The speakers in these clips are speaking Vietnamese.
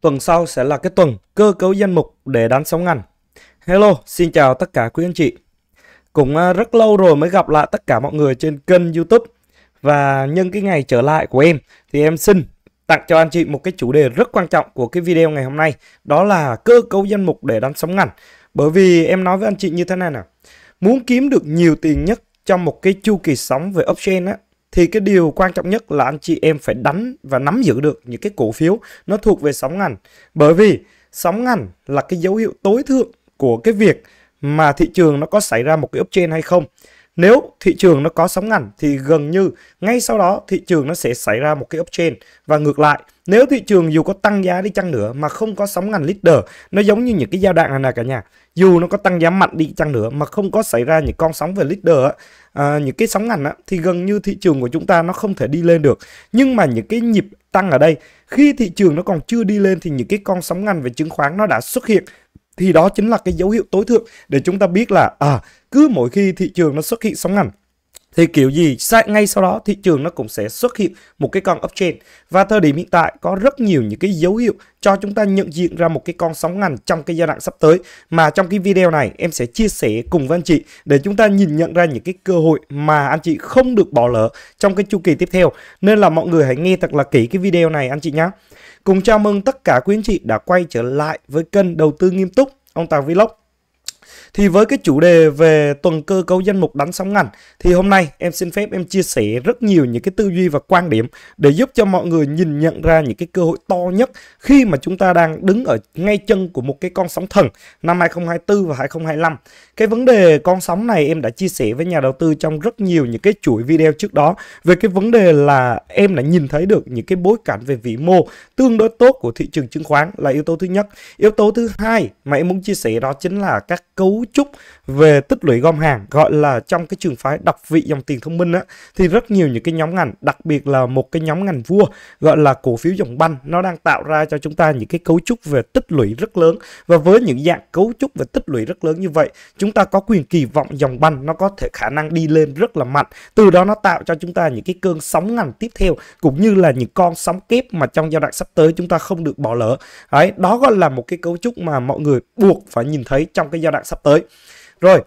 Tuần sau sẽ là cái tuần cơ cấu danh mục để đánh sóng ngành. Hello, xin chào tất cả quý anh chị. Cũng à, rất lâu rồi mới gặp lại tất cả mọi người trên kênh YouTube. Và nhân cái ngày trở lại của em thì em xin tặng cho anh chị một cái chủ đề rất quan trọng của cái video ngày hôm nay, đó là cơ cấu danh mục để đánh sóng ngành. Bởi vì em nói với anh chị như thế này nè, muốn kiếm được nhiều tiền nhất trong một cái chu kỳ sóng về option thì cái điều quan trọng nhất là anh chị em phải đánh và nắm giữ được những cái cổ phiếu nó thuộc về sóng ngành bởi vì sóng ngành là cái dấu hiệu tối thượng của cái việc mà thị trường nó có xảy ra một cái uptrend hay không nếu thị trường nó có sóng ngắn thì gần như ngay sau đó thị trường nó sẽ xảy ra một cái uptrend và ngược lại nếu thị trường dù có tăng giá đi chăng nữa mà không có sóng ngắn leader nó giống như những cái giai đoạn này nè cả nhà dù nó có tăng giá mạnh đi chăng nữa mà không có xảy ra những con sóng về leader à, những cái sóng ngắn á, thì gần như thị trường của chúng ta nó không thể đi lên được nhưng mà những cái nhịp tăng ở đây khi thị trường nó còn chưa đi lên thì những cái con sóng ngắn về chứng khoán nó đã xuất hiện thì đó chính là cái dấu hiệu tối thượng để chúng ta biết là à, cứ mỗi khi thị trường nó xuất hiện sóng ngắn thì kiểu gì ngay sau đó thị trường nó cũng sẽ xuất hiện một cái con uptrend và thời điểm hiện tại có rất nhiều những cái dấu hiệu cho chúng ta nhận diện ra một cái con sóng ngành trong cái giai đoạn sắp tới mà trong cái video này em sẽ chia sẻ cùng với anh chị để chúng ta nhìn nhận ra những cái cơ hội mà anh chị không được bỏ lỡ trong cái chu kỳ tiếp theo nên là mọi người hãy nghe thật là kỹ cái video này anh chị nhé cùng chào mừng tất cả quý anh chị đã quay trở lại với kênh đầu tư nghiêm túc ông Tàng Vlog thì với cái chủ đề về tuần cơ cấu danh mục đánh sóng ngành thì hôm nay em xin phép em chia sẻ rất nhiều những cái tư duy và quan điểm để giúp cho mọi người nhìn nhận ra những cái cơ hội to nhất khi mà chúng ta đang đứng ở ngay chân của một cái con sóng thần năm 2024 và 2025. Cái vấn đề con sóng này em đã chia sẻ với nhà đầu tư trong rất nhiều những cái chuỗi video trước đó về cái vấn đề là em đã nhìn thấy được những cái bối cảnh về vĩ mô tương đối tốt của thị trường chứng khoán là yếu tố thứ nhất. Yếu tố thứ hai mà em muốn chia sẻ đó chính là các cấu trúc về tích lũy gom hàng gọi là trong cái trường phái đọc vị dòng tiền thông minh á thì rất nhiều những cái nhóm ngành đặc biệt là một cái nhóm ngành vua gọi là cổ phiếu dòng banh nó đang tạo ra cho chúng ta những cái cấu trúc về tích lũy rất lớn và với những dạng cấu trúc về tích lũy rất lớn như vậy chúng ta có quyền kỳ vọng dòng banh nó có thể khả năng đi lên rất là mạnh từ đó nó tạo cho chúng ta những cái cơn sóng ngành tiếp theo cũng như là những con sóng kép mà trong giai đoạn sắp tới chúng ta không được bỏ lỡ đấy đó gọi là một cái cấu trúc mà mọi người buộc phải nhìn thấy trong cái giai đoạn trạng sắp tới rồi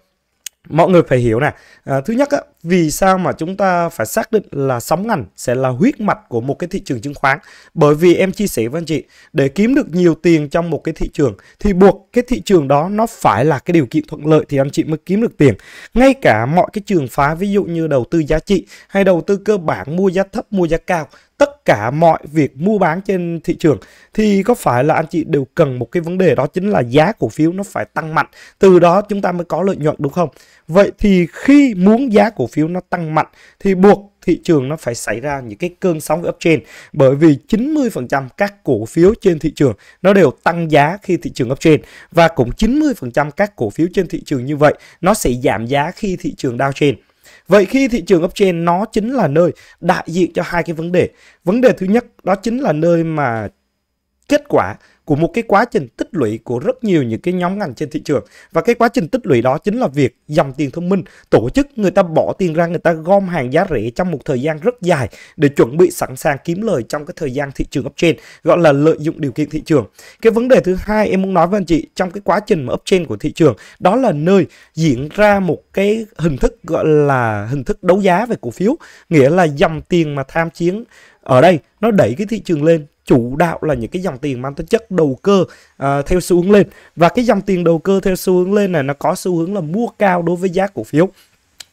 mọi người phải hiểu nè à, thứ nhất á, vì sao mà chúng ta phải xác định là sóng ngành sẽ là huyết mạch của một cái thị trường chứng khoán bởi vì em chia sẻ với anh chị để kiếm được nhiều tiền trong một cái thị trường thì buộc cái thị trường đó nó phải là cái điều kiện thuận lợi thì anh chị mới kiếm được tiền ngay cả mọi cái trường phá, ví dụ như đầu tư giá trị hay đầu tư cơ bản mua giá thấp mua giá cao tất cả mọi việc mua bán trên thị trường thì có phải là anh chị đều cần một cái vấn đề đó chính là giá cổ phiếu nó phải tăng mạnh từ đó chúng ta mới có lợi nhuận đúng không vậy thì khi muốn giá cổ phiếu nó tăng mạnh thì buộc thị trường nó phải xảy ra những cái cơn sóng uptrend bởi vì 90% các cổ phiếu trên thị trường nó đều tăng giá khi thị trường uptrend và cũng 90% các cổ phiếu trên thị trường như vậy nó sẽ giảm giá khi thị trường downtrend Vậy khi thị trường blockchain nó chính là nơi đại diện cho hai cái vấn đề. Vấn đề thứ nhất đó chính là nơi mà kết quả của một cái quá trình tích lũy của rất nhiều những cái nhóm ngành trên thị trường và cái quá trình tích lũy đó chính là việc dòng tiền thông minh tổ chức người ta bỏ tiền ra người ta gom hàng giá rẻ trong một thời gian rất dài để chuẩn bị sẵn sàng kiếm lời trong cái thời gian thị trường uptrend gọi là lợi dụng điều kiện thị trường cái vấn đề thứ hai em muốn nói với anh chị trong cái quá trình mà uptrend của thị trường đó là nơi diễn ra một cái hình thức gọi là hình thức đấu giá về cổ phiếu nghĩa là dòng tiền mà tham chiến ở đây nó đẩy cái thị trường lên chủ đạo là những cái dòng tiền mang tính chất đầu cơ à, theo xu hướng lên và cái dòng tiền đầu cơ theo xu hướng lên này nó có xu hướng là mua cao đối với giá cổ phiếu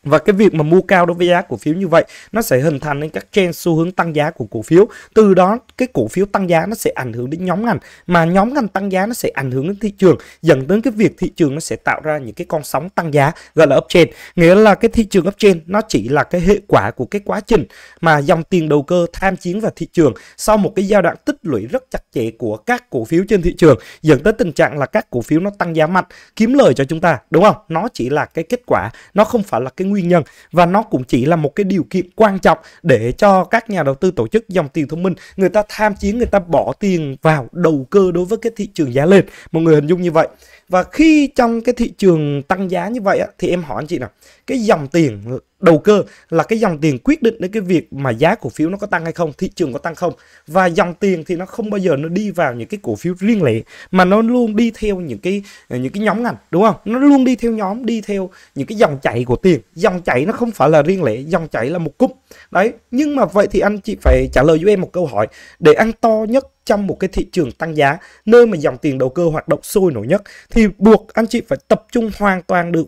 và cái việc mà mua cao đối với giá cổ phiếu như vậy nó sẽ hình thành nên các trend xu hướng tăng giá của cổ phiếu. Từ đó cái cổ phiếu tăng giá nó sẽ ảnh hưởng đến nhóm ngành mà nhóm ngành tăng giá nó sẽ ảnh hưởng đến thị trường dẫn đến cái việc thị trường nó sẽ tạo ra những cái con sóng tăng giá gọi là uptrend. Nghĩa là cái thị trường uptrend nó chỉ là cái hệ quả của cái quá trình mà dòng tiền đầu cơ tham chiến vào thị trường sau một cái giai đoạn tích lũy rất chặt chẽ của các cổ phiếu trên thị trường dẫn tới tình trạng là các cổ phiếu nó tăng giá mạnh kiếm lời cho chúng ta đúng không? Nó chỉ là cái kết quả nó không phải là cái nguyên nhân và nó cũng chỉ là một cái điều kiện quan trọng để cho các nhà đầu tư tổ chức dòng tiền thông minh người ta tham chiến người ta bỏ tiền vào đầu cơ đối với cái thị trường giá lên mọi người hình dung như vậy và khi trong cái thị trường tăng giá như vậy á, thì em hỏi anh chị nào cái dòng tiền đầu cơ là cái dòng tiền quyết định đến cái việc mà giá cổ phiếu nó có tăng hay không thị trường có tăng không và dòng tiền thì nó không bao giờ nó đi vào những cái cổ phiếu riêng lẻ mà nó luôn đi theo những cái ờ, những cái nhóm ngành đúng không nó luôn đi theo nhóm đi theo những cái dòng chảy của tiền dòng chảy nó không phải là riêng lẻ dòng chảy là một cúp đấy nhưng mà vậy thì anh chị phải trả lời với em một câu hỏi để ăn to nhất trong một cái thị trường tăng giá nơi mà dòng tiền đầu cơ hoạt động sôi nổi nhất thì buộc anh chị phải tập trung hoàn toàn được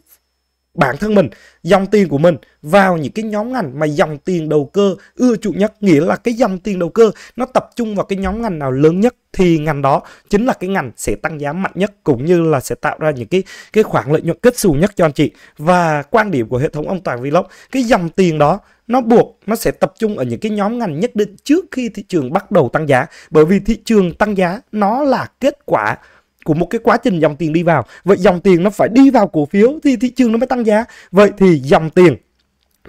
bản thân mình, dòng tiền của mình vào những cái nhóm ngành mà dòng tiền đầu cơ ưa chuộng nhất, nghĩa là cái dòng tiền đầu cơ nó tập trung vào cái nhóm ngành nào lớn nhất thì ngành đó chính là cái ngành sẽ tăng giá mạnh nhất cũng như là sẽ tạo ra những cái cái khoản lợi nhuận kết xù nhất cho anh chị. Và quan điểm của hệ thống ông Toàn Vlog, cái dòng tiền đó nó buộc nó sẽ tập trung ở những cái nhóm ngành nhất định trước khi thị trường bắt đầu tăng giá bởi vì thị trường tăng giá nó là kết quả của một cái quá trình dòng tiền đi vào vậy dòng tiền nó phải đi vào cổ phiếu thì thị trường nó mới tăng giá vậy thì dòng tiền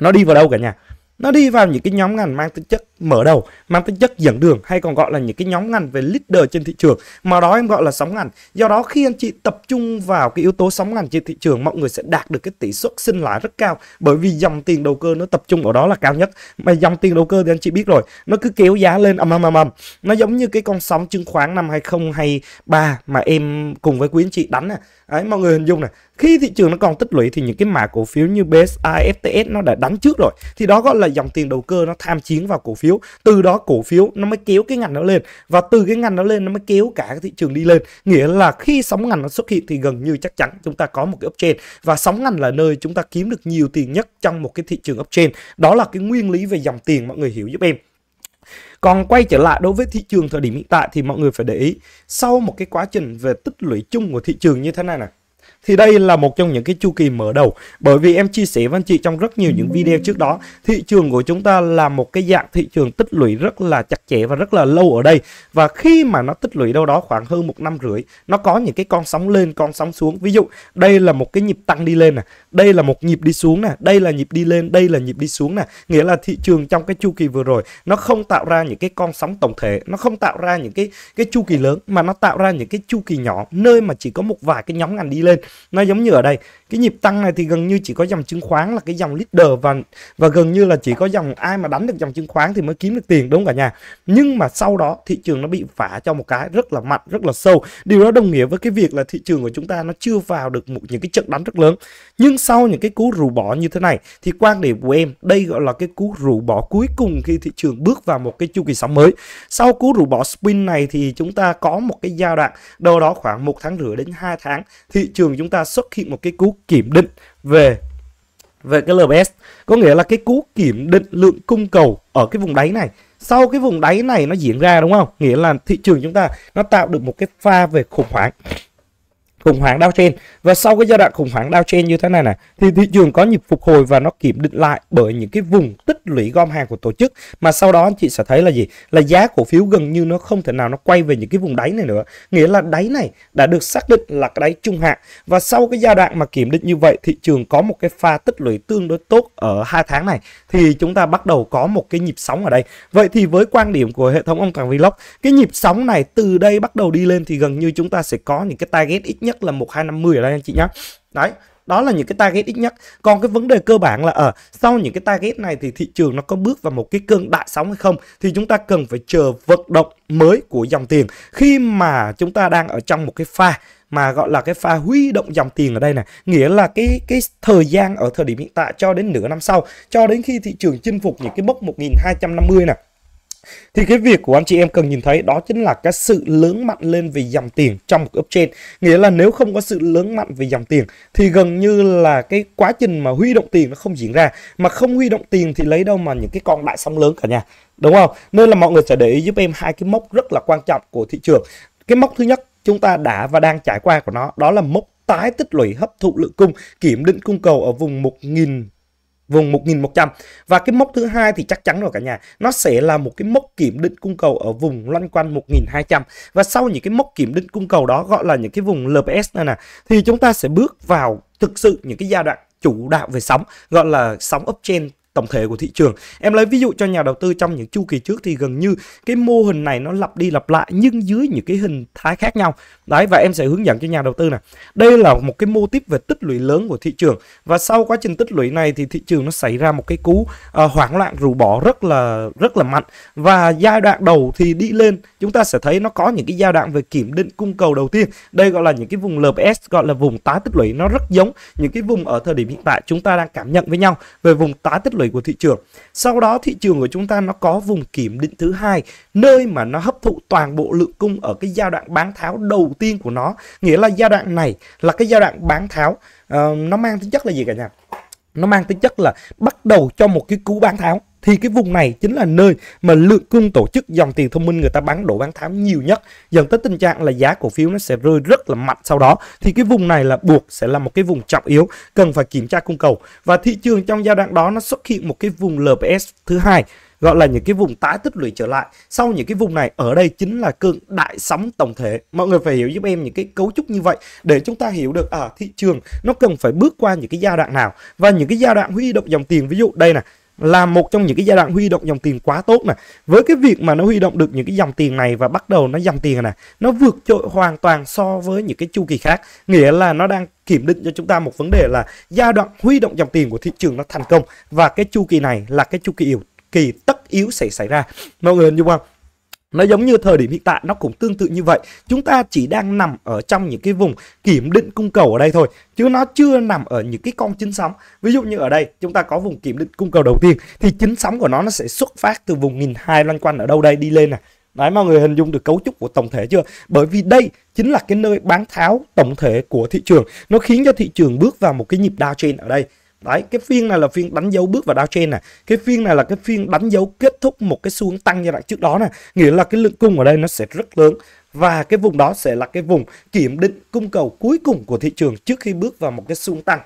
nó đi vào đâu cả nhà nó đi vào những cái nhóm ngành mang tính chất mở đầu mang tính chất dẫn đường hay còn gọi là những cái nhóm ngành về leader trên thị trường mà đó em gọi là sóng ngành do đó khi anh chị tập trung vào cái yếu tố sóng ngành trên thị trường mọi người sẽ đạt được cái tỷ suất sinh lãi rất cao bởi vì dòng tiền đầu cơ nó tập trung ở đó là cao nhất mà dòng tiền đầu cơ thì anh chị biết rồi nó cứ kéo giá lên ầm ầm ầm ầm nó giống như cái con sóng chứng khoán năm 2023 mà em cùng với quý anh chị đánh nè đấy mọi người hình dung này khi thị trường nó còn tích lũy thì những cái mã cổ phiếu như BSI, FTS nó đã đánh trước rồi thì đó gọi là dòng tiền đầu cơ nó tham chiến vào cổ phiếu từ đó cổ phiếu nó mới kéo cái ngành nó lên và từ cái ngành nó lên nó mới kéo cả cái thị trường đi lên nghĩa là khi sóng ngành nó xuất hiện thì gần như chắc chắn chúng ta có một cái uptrend và sóng ngành là nơi chúng ta kiếm được nhiều tiền nhất trong một cái thị trường uptrend đó là cái nguyên lý về dòng tiền mọi người hiểu giúp em còn quay trở lại đối với thị trường thời điểm hiện tại thì mọi người phải để ý sau một cái quá trình về tích lũy chung của thị trường như thế này này thì đây là một trong những cái chu kỳ mở đầu bởi vì em chia sẻ với anh chị trong rất nhiều những video trước đó thị trường của chúng ta là một cái dạng thị trường tích lũy rất là chặt chẽ và rất là lâu ở đây và khi mà nó tích lũy đâu đó khoảng hơn một năm rưỡi nó có những cái con sóng lên con sóng xuống ví dụ đây là một cái nhịp tăng đi lên nè đây là một nhịp đi xuống nè đây là nhịp đi lên đây là nhịp đi xuống nè nghĩa là thị trường trong cái chu kỳ vừa rồi nó không tạo ra những cái con sóng tổng thể nó không tạo ra những cái cái chu kỳ lớn mà nó tạo ra những cái chu kỳ nhỏ nơi mà chỉ có một vài cái nhóm ngành đi lên nó giống như ở đây cái nhịp tăng này thì gần như chỉ có dòng chứng khoán là cái dòng leader và và gần như là chỉ có dòng ai mà đánh được dòng chứng khoán thì mới kiếm được tiền đúng cả nhà nhưng mà sau đó thị trường nó bị phá cho một cái rất là mạnh rất là sâu điều đó đồng nghĩa với cái việc là thị trường của chúng ta nó chưa vào được một những cái trận đánh rất lớn nhưng sau những cái cú rủ bỏ như thế này thì quan điểm của em đây gọi là cái cú rủ bỏ cuối cùng khi thị trường bước vào một cái chu kỳ sóng mới sau cú rủ bỏ spin này thì chúng ta có một cái giai đoạn đâu đó khoảng một tháng rưỡi đến 2 tháng thị trường chúng ta xuất hiện một cái cú kiểm định về về cái LBS có nghĩa là cái cú kiểm định lượng cung cầu ở cái vùng đáy này sau cái vùng đáy này nó diễn ra đúng không nghĩa là thị trường chúng ta nó tạo được một cái pha về khủng hoảng khủng hoảng đau trên và sau cái giai đoạn khủng hoảng đau trên như thế này này thì thị trường có nhịp phục hồi và nó kiểm định lại bởi những cái vùng tích lũy gom hàng của tổ chức mà sau đó anh chị sẽ thấy là gì là giá cổ phiếu gần như nó không thể nào nó quay về những cái vùng đáy này nữa nghĩa là đáy này đã được xác định là cái đáy trung hạn và sau cái giai đoạn mà kiểm định như vậy thị trường có một cái pha tích lũy tương đối tốt ở hai tháng này thì chúng ta bắt đầu có một cái nhịp sóng ở đây vậy thì với quan điểm của hệ thống ông Toàn Vlog cái nhịp sóng này từ đây bắt đầu đi lên thì gần như chúng ta sẽ có những cái target ít nhất nhất là một hai năm mươi ở đây anh chị nhé đấy đó là những cái target ít nhất còn cái vấn đề cơ bản là ở à, sau những cái target này thì thị trường nó có bước vào một cái cơn đại sóng hay không thì chúng ta cần phải chờ vận động mới của dòng tiền khi mà chúng ta đang ở trong một cái pha mà gọi là cái pha huy động dòng tiền ở đây này nghĩa là cái cái thời gian ở thời điểm hiện tại cho đến nửa năm sau cho đến khi thị trường chinh phục những cái mốc 1250 này thì cái việc của anh chị em cần nhìn thấy đó chính là cái sự lớn mạnh lên về dòng tiền trong một uptrend nghĩa là nếu không có sự lớn mạnh về dòng tiền thì gần như là cái quá trình mà huy động tiền nó không diễn ra mà không huy động tiền thì lấy đâu mà những cái con đại sóng lớn cả nhà đúng không nên là mọi người sẽ để ý giúp em hai cái mốc rất là quan trọng của thị trường cái mốc thứ nhất chúng ta đã và đang trải qua của nó đó là mốc tái tích lũy hấp thụ lượng cung kiểm định cung cầu ở vùng 1000 vùng 1100 và cái mốc thứ hai thì chắc chắn rồi cả nhà nó sẽ là một cái mốc kiểm định cung cầu ở vùng loanh quanh 1200 và sau những cái mốc kiểm định cung cầu đó gọi là những cái vùng LPS này nè thì chúng ta sẽ bước vào thực sự những cái giai đoạn chủ đạo về sóng gọi là sóng uptrend tổng thể của thị trường em lấy ví dụ cho nhà đầu tư trong những chu kỳ trước thì gần như cái mô hình này nó lặp đi lặp lại nhưng dưới những cái hình thái khác nhau đấy và em sẽ hướng dẫn cho nhà đầu tư này đây là một cái mô típ về tích lũy lớn của thị trường và sau quá trình tích lũy này thì thị trường nó xảy ra một cái cú uh, hoảng loạn rủ bỏ rất là rất là mạnh và giai đoạn đầu thì đi lên chúng ta sẽ thấy nó có những cái giai đoạn về kiểm định cung cầu đầu tiên đây gọi là những cái vùng LPS gọi là vùng tái tích lũy nó rất giống những cái vùng ở thời điểm hiện tại chúng ta đang cảm nhận với nhau về vùng tái tích lũy lời của thị trường. Sau đó thị trường của chúng ta nó có vùng kiểm định thứ hai nơi mà nó hấp thụ toàn bộ lượng cung ở cái giai đoạn bán tháo đầu tiên của nó, nghĩa là giai đoạn này là cái giai đoạn bán tháo uh, nó mang tính chất là gì cả nhà? Nó mang tính chất là bắt đầu cho một cái cú bán tháo thì cái vùng này chính là nơi mà lượng cung tổ chức dòng tiền thông minh người ta bán đổ bán tháo nhiều nhất dẫn tới tình trạng là giá cổ phiếu nó sẽ rơi rất là mạnh sau đó thì cái vùng này là buộc sẽ là một cái vùng trọng yếu cần phải kiểm tra cung cầu và thị trường trong giai đoạn đó nó xuất hiện một cái vùng LPS thứ hai gọi là những cái vùng tái tích lũy trở lại sau những cái vùng này ở đây chính là cơn đại sóng tổng thể mọi người phải hiểu giúp em những cái cấu trúc như vậy để chúng ta hiểu được ở à, thị trường nó cần phải bước qua những cái giai đoạn nào và những cái giai đoạn huy động dòng tiền ví dụ đây này là một trong những cái giai đoạn huy động dòng tiền quá tốt nè với cái việc mà nó huy động được những cái dòng tiền này và bắt đầu nó dòng tiền này nó vượt trội hoàn toàn so với những cái chu kỳ khác nghĩa là nó đang kiểm định cho chúng ta một vấn đề là giai đoạn huy động dòng tiền của thị trường nó thành công và cái chu kỳ này là cái chu kỳ yếu kỳ tất yếu sẽ xảy ra mọi người hình dung không nó giống như thời điểm hiện tại nó cũng tương tự như vậy. Chúng ta chỉ đang nằm ở trong những cái vùng kiểm định cung cầu ở đây thôi. Chứ nó chưa nằm ở những cái con chính sóng. Ví dụ như ở đây chúng ta có vùng kiểm định cung cầu đầu tiên. Thì chính sóng của nó nó sẽ xuất phát từ vùng nghìn hai loanh quanh ở đâu đây đi lên này Đấy mọi người hình dung được cấu trúc của tổng thể chưa? Bởi vì đây chính là cái nơi bán tháo tổng thể của thị trường. Nó khiến cho thị trường bước vào một cái nhịp downtrend ở đây. Đấy, cái phiên này là phiên đánh dấu bước vào downtrend này. Cái phiên này là cái phiên đánh dấu kết thúc một cái xu hướng tăng giai đoạn trước đó này. Nghĩa là cái lượng cung ở đây nó sẽ rất lớn và cái vùng đó sẽ là cái vùng kiểm định cung cầu cuối cùng của thị trường trước khi bước vào một cái xu hướng tăng.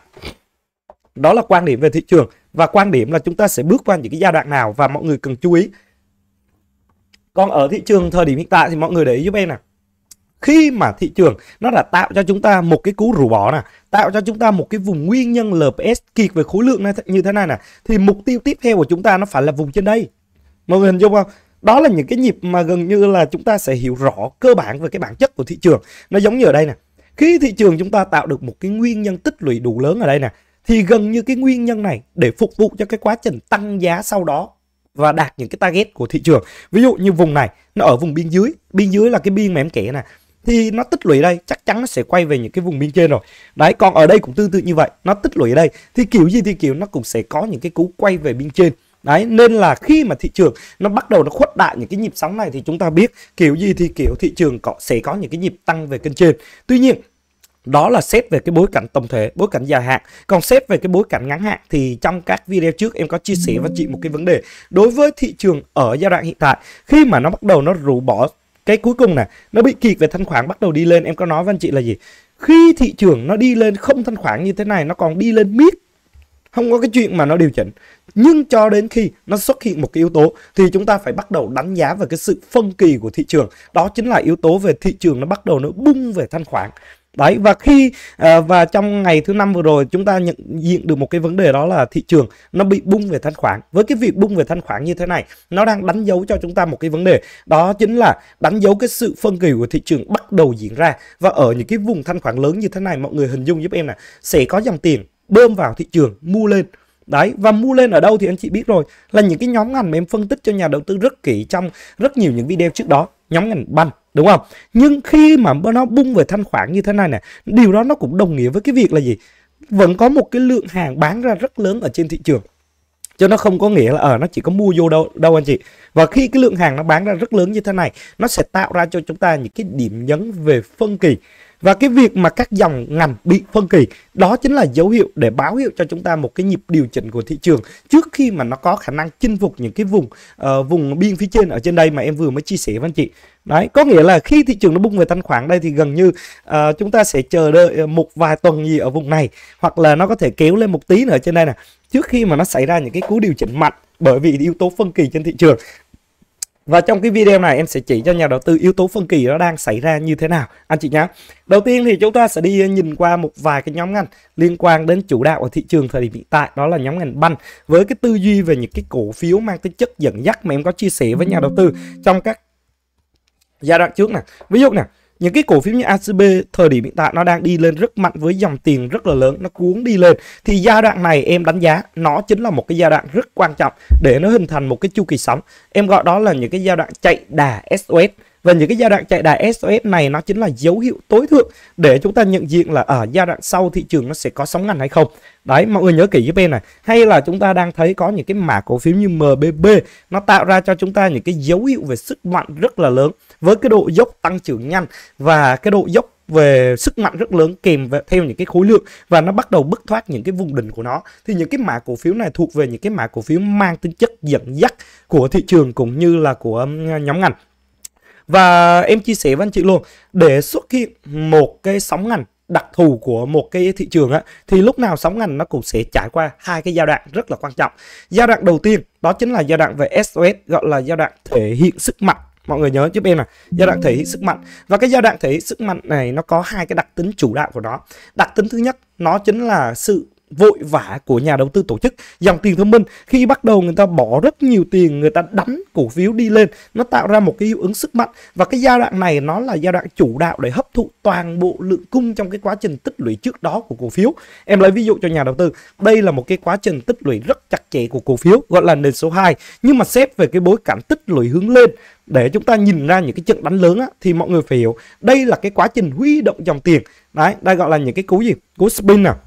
Đó là quan điểm về thị trường và quan điểm là chúng ta sẽ bước qua những cái giai đoạn nào và mọi người cần chú ý. Còn ở thị trường thời điểm hiện tại thì mọi người để ý giúp em nào khi mà thị trường nó đã tạo cho chúng ta một cái cú rủ bỏ nè tạo cho chúng ta một cái vùng nguyên nhân LPS kiệt về khối lượng như thế này nè thì mục tiêu tiếp theo của chúng ta nó phải là vùng trên đây mọi người hình dung không đó là những cái nhịp mà gần như là chúng ta sẽ hiểu rõ cơ bản về cái bản chất của thị trường nó giống như ở đây nè khi thị trường chúng ta tạo được một cái nguyên nhân tích lũy đủ lớn ở đây nè thì gần như cái nguyên nhân này để phục vụ cho cái quá trình tăng giá sau đó và đạt những cái target của thị trường ví dụ như vùng này nó ở vùng biên dưới biên dưới là cái biên mà em kể nè thì nó tích lũy đây chắc chắn nó sẽ quay về những cái vùng biên trên rồi đấy còn ở đây cũng tương tự như vậy nó tích lũy ở đây thì kiểu gì thì kiểu nó cũng sẽ có những cái cú quay về biên trên Đấy, nên là khi mà thị trường nó bắt đầu nó khuất đại những cái nhịp sóng này thì chúng ta biết kiểu gì thì kiểu thị trường có, sẽ có những cái nhịp tăng về kênh trên. Tuy nhiên, đó là xét về cái bối cảnh tổng thể, bối cảnh dài hạn. Còn xét về cái bối cảnh ngắn hạn thì trong các video trước em có chia sẻ với chị một cái vấn đề. Đối với thị trường ở giai đoạn hiện tại, khi mà nó bắt đầu nó rũ bỏ cái cuối cùng này nó bị kịp về thanh khoản bắt đầu đi lên em có nói với anh chị là gì khi thị trường nó đi lên không thanh khoản như thế này nó còn đi lên miết không có cái chuyện mà nó điều chỉnh nhưng cho đến khi nó xuất hiện một cái yếu tố thì chúng ta phải bắt đầu đánh giá về cái sự phân kỳ của thị trường đó chính là yếu tố về thị trường nó bắt đầu nó bung về thanh khoản đấy và khi à, và trong ngày thứ năm vừa rồi chúng ta nhận diện được một cái vấn đề đó là thị trường nó bị bung về thanh khoản với cái việc bung về thanh khoản như thế này nó đang đánh dấu cho chúng ta một cái vấn đề đó chính là đánh dấu cái sự phân kỳ của thị trường bắt đầu diễn ra và ở những cái vùng thanh khoản lớn như thế này mọi người hình dung giúp em là sẽ có dòng tiền bơm vào thị trường mua lên Đấy, và mua lên ở đâu thì anh chị biết rồi là những cái nhóm ngành mà em phân tích cho nhà đầu tư rất kỹ trong rất nhiều những video trước đó nhóm ngành banh đúng không nhưng khi mà nó bung về thanh khoản như thế này nè điều đó nó cũng đồng nghĩa với cái việc là gì vẫn có một cái lượng hàng bán ra rất lớn ở trên thị trường cho nó không có nghĩa là ở ờ, à, nó chỉ có mua vô đâu đâu anh chị và khi cái lượng hàng nó bán ra rất lớn như thế này nó sẽ tạo ra cho chúng ta những cái điểm nhấn về phân kỳ và cái việc mà các dòng ngành bị phân kỳ đó chính là dấu hiệu để báo hiệu cho chúng ta một cái nhịp điều chỉnh của thị trường trước khi mà nó có khả năng chinh phục những cái vùng uh, vùng biên phía trên ở trên đây mà em vừa mới chia sẻ với anh chị. Đấy, có nghĩa là khi thị trường nó bung về thanh khoản đây thì gần như uh, chúng ta sẽ chờ đợi một vài tuần gì ở vùng này hoặc là nó có thể kéo lên một tí nữa trên đây nè trước khi mà nó xảy ra những cái cú điều chỉnh mạnh bởi vì yếu tố phân kỳ trên thị trường và trong cái video này em sẽ chỉ cho nhà đầu tư yếu tố phân kỳ nó đang xảy ra như thế nào anh chị nhé. Đầu tiên thì chúng ta sẽ đi ờ, nhìn qua một vài cái nhóm ngành liên quan đến chủ đạo ở thị trường thời điểm hiện tại đó là nhóm ngành banh với cái tư duy về những cái cổ phiếu mang tính chất dẫn dắt mà em có chia sẻ với nhà đầu tư trong các giai đoạn trước nè. Ví dụ nè, những cái cổ phiếu như ACB thời điểm hiện tại nó đang đi lên rất mạnh với dòng tiền rất là lớn nó cuốn đi lên thì giai đoạn này em đánh giá nó chính là một cái giai đoạn rất quan trọng để nó hình thành một cái chu kỳ sóng em gọi đó là những cái giai đoạn chạy đà SOS và những cái giai đoạn chạy đài SOS này nó chính là dấu hiệu tối thượng để chúng ta nhận diện là ở à, giai đoạn sau thị trường nó sẽ có sóng ngắn hay không đấy mọi người nhớ kỹ giúp em này hay là chúng ta đang thấy có những cái mã cổ phiếu như MBB nó tạo ra cho chúng ta những cái dấu hiệu về sức mạnh rất là lớn với cái độ dốc tăng trưởng nhanh và cái độ dốc về sức mạnh rất lớn kèm theo những cái khối lượng và nó bắt đầu bứt thoát những cái vùng đỉnh của nó thì những cái mã cổ phiếu này thuộc về những cái mã cổ phiếu mang tính chất dẫn dắt của thị trường cũng như là của nhóm ngành và em chia sẻ với anh chị luôn, để xuất hiện một cái sóng ngành đặc thù của một cái thị trường á thì lúc nào sóng ngành nó cũng sẽ trải qua hai cái giai đoạn rất là quan trọng. Giai đoạn đầu tiên đó chính là giai đoạn về SOS gọi là giai đoạn thể hiện sức mạnh mọi người nhớ giúp em là giai đoạn thể hiện sức mạnh và cái giai đoạn thể hiện sức mạnh này nó có hai cái đặc tính chủ đạo của nó đặc tính thứ nhất nó chính là sự vội vã của nhà đầu tư tổ chức dòng tiền thông minh khi bắt đầu người ta bỏ rất nhiều tiền người ta đánh cổ phiếu đi lên nó tạo ra một cái hiệu ứng sức mạnh và cái giai đoạn này nó là giai đoạn chủ đạo để hấp thụ toàn bộ lượng cung trong cái quá trình tích lũy trước đó của cổ phiếu em lấy ví dụ cho nhà đầu tư đây là một cái quá trình tích lũy rất chặt chẽ của cổ phiếu gọi là nền số 2 nhưng mà xét về cái bối cảnh tích lũy hướng lên để chúng ta nhìn ra những cái trận đánh lớn á, thì mọi người phải hiểu đây là cái quá trình huy động dòng tiền đấy đây gọi là những cái cú gì cú spin nào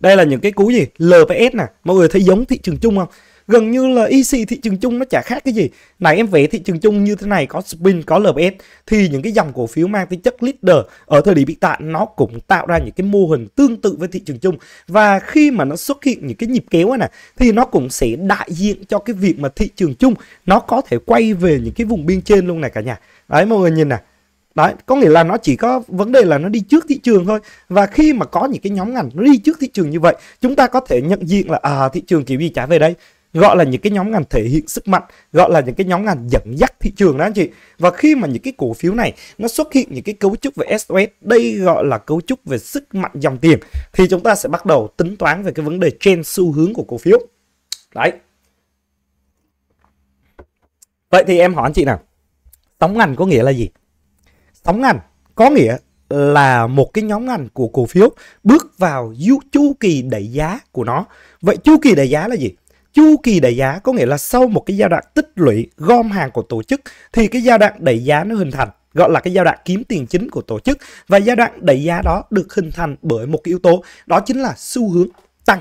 đây là những cái cú gì lps nè mọi người thấy giống thị trường chung không gần như là EC thị trường chung nó chả khác cái gì này em vẽ thị trường chung như thế này có spin có LPS thì những cái dòng cổ phiếu mang tính chất leader ở thời điểm hiện tại nó cũng tạo ra những cái mô hình tương tự với thị trường chung và khi mà nó xuất hiện những cái nhịp kéo này thì nó cũng sẽ đại diện cho cái việc mà thị trường chung nó có thể quay về những cái vùng biên trên luôn này cả nhà đấy mọi người nhìn này Đấy, có nghĩa là nó chỉ có vấn đề là nó đi trước thị trường thôi. Và khi mà có những cái nhóm ngành nó đi trước thị trường như vậy, chúng ta có thể nhận diện là à thị trường kiểu gì trả về đây gọi là những cái nhóm ngành thể hiện sức mạnh gọi là những cái nhóm ngành dẫn dắt thị trường đó anh chị và khi mà những cái cổ phiếu này nó xuất hiện những cái cấu trúc về SOS đây gọi là cấu trúc về sức mạnh dòng tiền thì chúng ta sẽ bắt đầu tính toán về cái vấn đề trên xu hướng của cổ phiếu đấy vậy thì em hỏi anh chị nào tống ngành có nghĩa là gì sóng ngành có nghĩa là một cái nhóm ngành của cổ phiếu bước vào chu kỳ đẩy giá của nó. Vậy chu kỳ đẩy giá là gì? Chu kỳ đẩy giá có nghĩa là sau một cái giai đoạn tích lũy gom hàng của tổ chức thì cái giai đoạn đẩy giá nó hình thành gọi là cái giai đoạn kiếm tiền chính của tổ chức và giai đoạn đẩy giá đó được hình thành bởi một cái yếu tố đó chính là xu hướng tăng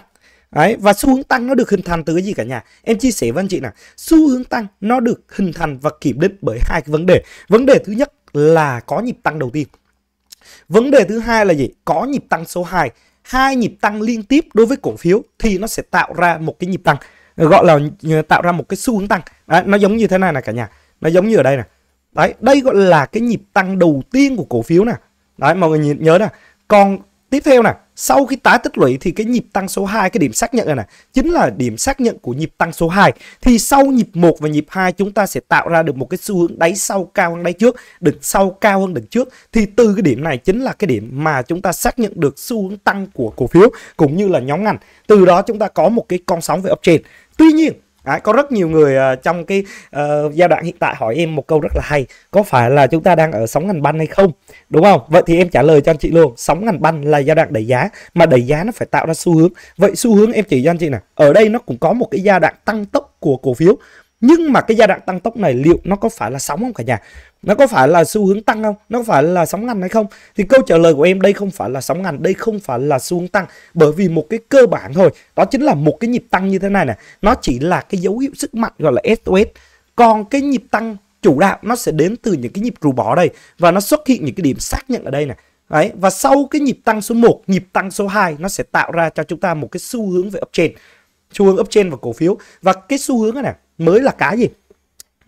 Đấy, và xu hướng tăng nó được hình thành từ cái gì cả nhà em chia sẻ với anh chị là xu hướng tăng nó được hình thành và kiểm định bởi hai cái vấn đề vấn đề thứ nhất là có nhịp tăng đầu tiên. Vấn đề thứ hai là gì? Có nhịp tăng số 2, hai nhịp tăng liên tiếp đối với cổ phiếu thì nó sẽ tạo ra một cái nhịp tăng gọi là ờ, tạo ra một cái xu hướng tăng. Đấy, nó giống như thế này nè cả nhà. Nó giống như ở đây nè. Đấy, đây gọi là cái nhịp tăng đầu tiên của cổ phiếu nè. Đấy, mọi người nhớ nè. Còn Tiếp theo nè, sau khi tái tích lũy thì cái nhịp tăng số 2, cái điểm xác nhận này nè, chính là điểm xác nhận của nhịp tăng số 2. Thì sau nhịp 1 và nhịp 2 chúng ta sẽ tạo ra được một cái xu hướng đáy sau cao hơn đáy trước, đỉnh sau cao hơn đỉnh trước. Thì từ cái điểm này chính là cái điểm mà chúng ta xác nhận được xu hướng tăng của cổ phiếu cũng như là nhóm ngành. Từ đó chúng ta có một cái con sóng về uptrend. Tuy nhiên, À, có rất nhiều người uh, trong cái uh, giai đoạn hiện tại hỏi em một câu rất là hay có phải là chúng ta đang ở sóng ngành banh hay không đúng không vậy thì em trả lời cho anh chị luôn sóng ngành banh là giai đoạn đẩy giá mà đẩy giá nó phải tạo ra xu hướng vậy xu hướng em chỉ cho anh chị nè ở đây nó cũng có một cái giai đoạn tăng tốc của cổ phiếu nhưng mà cái giai đoạn tăng tốc này liệu nó có phải là sóng không cả nhà nó có phải là xu hướng tăng không nó có phải là sóng ngành hay không thì câu trả lời của em đây không phải là sóng ngành đây không phải là xu hướng tăng bởi vì một cái cơ bản thôi đó chính là một cái nhịp tăng như thế này nè nó chỉ là cái dấu hiệu sức mạnh gọi là SOS còn cái nhịp tăng chủ đạo nó sẽ đến từ những cái nhịp rù bỏ đây và nó xuất hiện những cái điểm xác nhận ở đây nè, Đấy, và sau cái nhịp tăng số 1, nhịp tăng số 2 nó sẽ tạo ra cho chúng ta một cái xu hướng về uptrend, xu hướng uptrend và cổ phiếu. Và cái xu hướng này mới là cái gì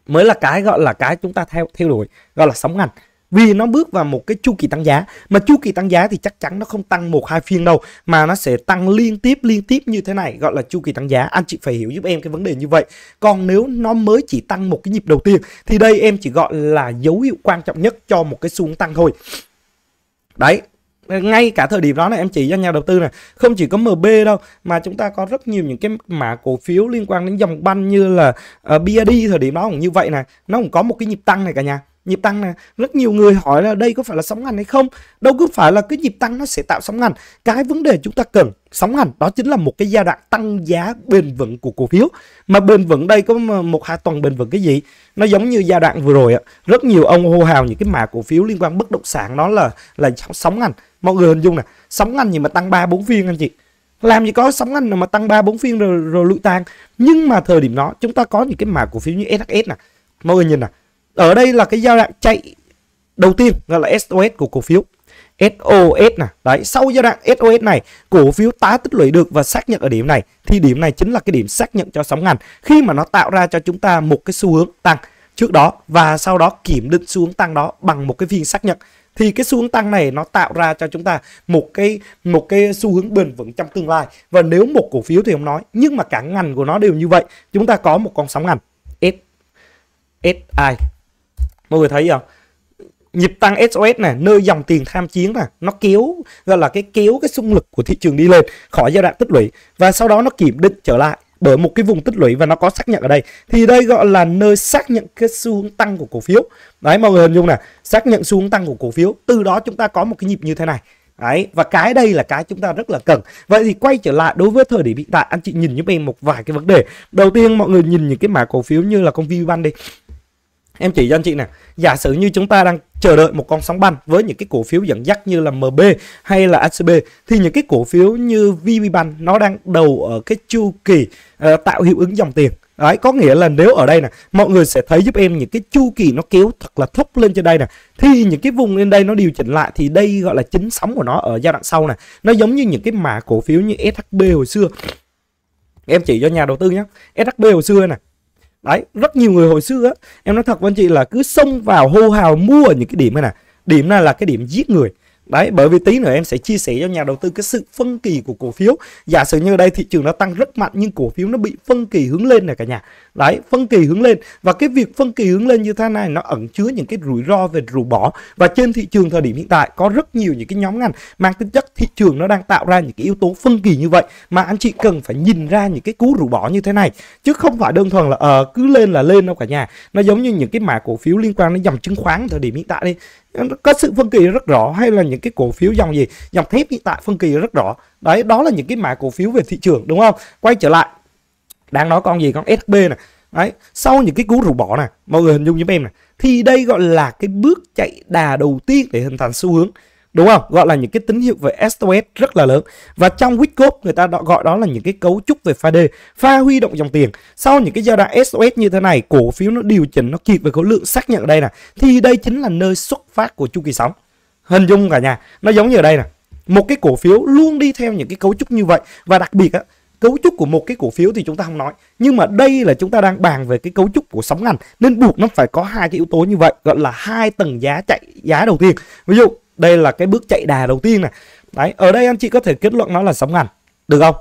mới là cái gọi là cái chúng ta theo theo đuổi gọi là sóng ngành vì nó bước vào một cái chu kỳ tăng giá mà chu kỳ tăng giá thì chắc chắn nó không tăng một hai phiên đâu mà nó sẽ tăng liên tiếp liên tiếp như thế này gọi là chu kỳ tăng giá anh chị phải hiểu giúp em cái vấn đề như vậy còn nếu nó mới chỉ tăng một cái nhịp đầu tiên thì đây em chỉ gọi là dấu hiệu quan trọng nhất cho một cái xu hướng tăng thôi đấy ngay cả thời điểm đó này em chỉ cho nhà đầu tư này không chỉ có MB đâu mà chúng ta có rất nhiều những cái mã cổ phiếu liên quan đến dòng banh như là uh, ờ, BID thời điểm đó cũng như vậy này nó cũng có một cái nhịp tăng này cả nhà nhịp tăng này rất nhiều người hỏi là đây có phải là sóng ngành hay không đâu cứ phải là cái nhịp tăng nó sẽ tạo sóng ngành cái vấn đề chúng ta cần sóng ngành đó chính là một cái giai đoạn tăng giá bền vững của cổ phiếu mà bền vững đây có một hai tuần bền vững cái gì nó giống như giai đoạn vừa rồi ạ rất nhiều ông hô hào những cái mã cổ phiếu liên quan bất động sản đó là là sóng ngành mọi người hình dung nè sóng anh gì mà tăng ba bốn phiên anh chị làm gì có sóng anh nào mà tăng ba bốn phiên rồi, rồi lụi tan nhưng mà thời điểm đó chúng ta có những cái mã cổ phiếu như SHS nè mọi người nhìn nè ở đây là cái giai đoạn chạy đầu tiên gọi là SOS của cổ phiếu SOS nè đấy sau giai đoạn SOS này cổ phiếu tá tích lũy được và xác nhận ở điểm này thì điểm này chính là cái điểm xác nhận cho sóng ngành khi mà nó tạo ra cho chúng ta một cái xu hướng tăng trước đó và sau đó kiểm định xu hướng tăng đó bằng một cái phiên xác nhận thì cái xu hướng tăng này nó tạo ra cho chúng ta một cái một cái xu hướng bền vững trong tương lai và nếu một cổ phiếu thì không nói nhưng mà cả ngành của nó đều như vậy chúng ta có một con sóng ngành S SI mọi người thấy không nhịp tăng SOS này nơi dòng tiền tham chiến này nó kéo gọi là cái kéo cái xung lực của thị trường đi lên khỏi giai đoạn tích lũy và sau đó nó kiểm định trở lại bởi một cái vùng tích lũy và nó có xác nhận ở đây thì đây gọi là nơi xác nhận cái xu hướng tăng của cổ phiếu đấy mọi người hình dung nè xác nhận xu hướng tăng của cổ phiếu từ đó chúng ta có một cái nhịp như thế này Đấy, và cái đây là cái chúng ta rất là cần. Vậy thì quay trở lại đối với thời điểm hiện tại, anh chị nhìn giúp em một vài cái vấn đề. Đầu tiên mọi người nhìn những cái mã cổ phiếu như là công ty ban đi. Em chỉ cho anh chị nè, giả sử như chúng ta đang chờ đợi một con sóng banh với những cái cổ phiếu dẫn dắt như là MB hay là HCB thì những cái cổ phiếu như VPBank nó đang đầu ở cái chu kỳ uh, tạo hiệu ứng dòng tiền Đấy, có nghĩa là nếu ở đây nè, mọi người sẽ thấy giúp em những cái chu kỳ nó kéo thật là thúc lên trên đây nè. Thì những cái vùng lên đây nó điều chỉnh lại thì đây gọi là chính sóng của nó ở giai đoạn sau nè. Nó giống như những cái mã cổ phiếu như SHB hồi xưa. Em chỉ cho nhà đầu tư nhé. SHB hồi xưa nè, đấy rất nhiều người hồi xưa á, em nói thật với anh chị là cứ xông vào hô hào mua ở những cái điểm này nè điểm này là cái điểm giết người Đấy, bởi vì tí nữa em sẽ chia sẻ cho nhà đầu tư cái sự phân kỳ của cổ phiếu. Giả sử như đây thị trường nó tăng rất mạnh nhưng cổ phiếu nó bị phân kỳ hướng lên này cả nhà. Đấy, phân kỳ hướng lên và cái việc phân kỳ hướng lên như thế này nó ẩn chứa những cái rủi ro về rủi bỏ. Và trên thị trường thời điểm hiện tại có rất nhiều những cái nhóm ngành mang tính chất thị trường nó đang tạo ra những cái yếu tố phân kỳ như vậy mà anh chị cần phải nhìn ra những cái cú rủi bỏ như thế này chứ không phải đơn thuần là uh, cứ lên là lên đâu cả nhà. Nó giống như những cái mã cổ phiếu liên quan đến dòng chứng khoán thời điểm hiện tại đi có sự phân kỳ rất rõ hay là những cái cổ phiếu dòng gì dòng thép hiện tại phân kỳ rất rõ đấy đó là những cái mã cổ phiếu về thị trường đúng không quay trở lại đang nói con gì con SHB này đấy sau những cái cú rủ bỏ này mọi người hình dung giúp em này thì đây gọi là cái bước chạy đà đầu tiên để hình thành xu hướng đúng không gọi là những cái tín hiệu về SOS rất là lớn và trong Wickup người ta đã gọi đó là những cái cấu trúc về pha D pha huy động dòng tiền sau những cái giai đoạn SOS như thế này cổ phiếu nó điều chỉnh nó kịp về khối lượng xác nhận ở đây nè thì đây chính là nơi xuất phát của chu kỳ sóng hình dung cả nhà nó giống như ở đây nè một cái cổ phiếu luôn đi theo những cái cấu trúc như vậy và đặc biệt á cấu trúc của một cái cổ phiếu thì chúng ta không nói nhưng mà đây là chúng ta đang bàn về cái cấu trúc của sóng ngành nên buộc nó phải có hai cái yếu tố như vậy gọi là hai tầng giá chạy giá đầu tiên ví dụ đây là cái bước chạy đà đầu tiên này đấy ở đây anh chị có thể kết luận nó là sóng ngắn được không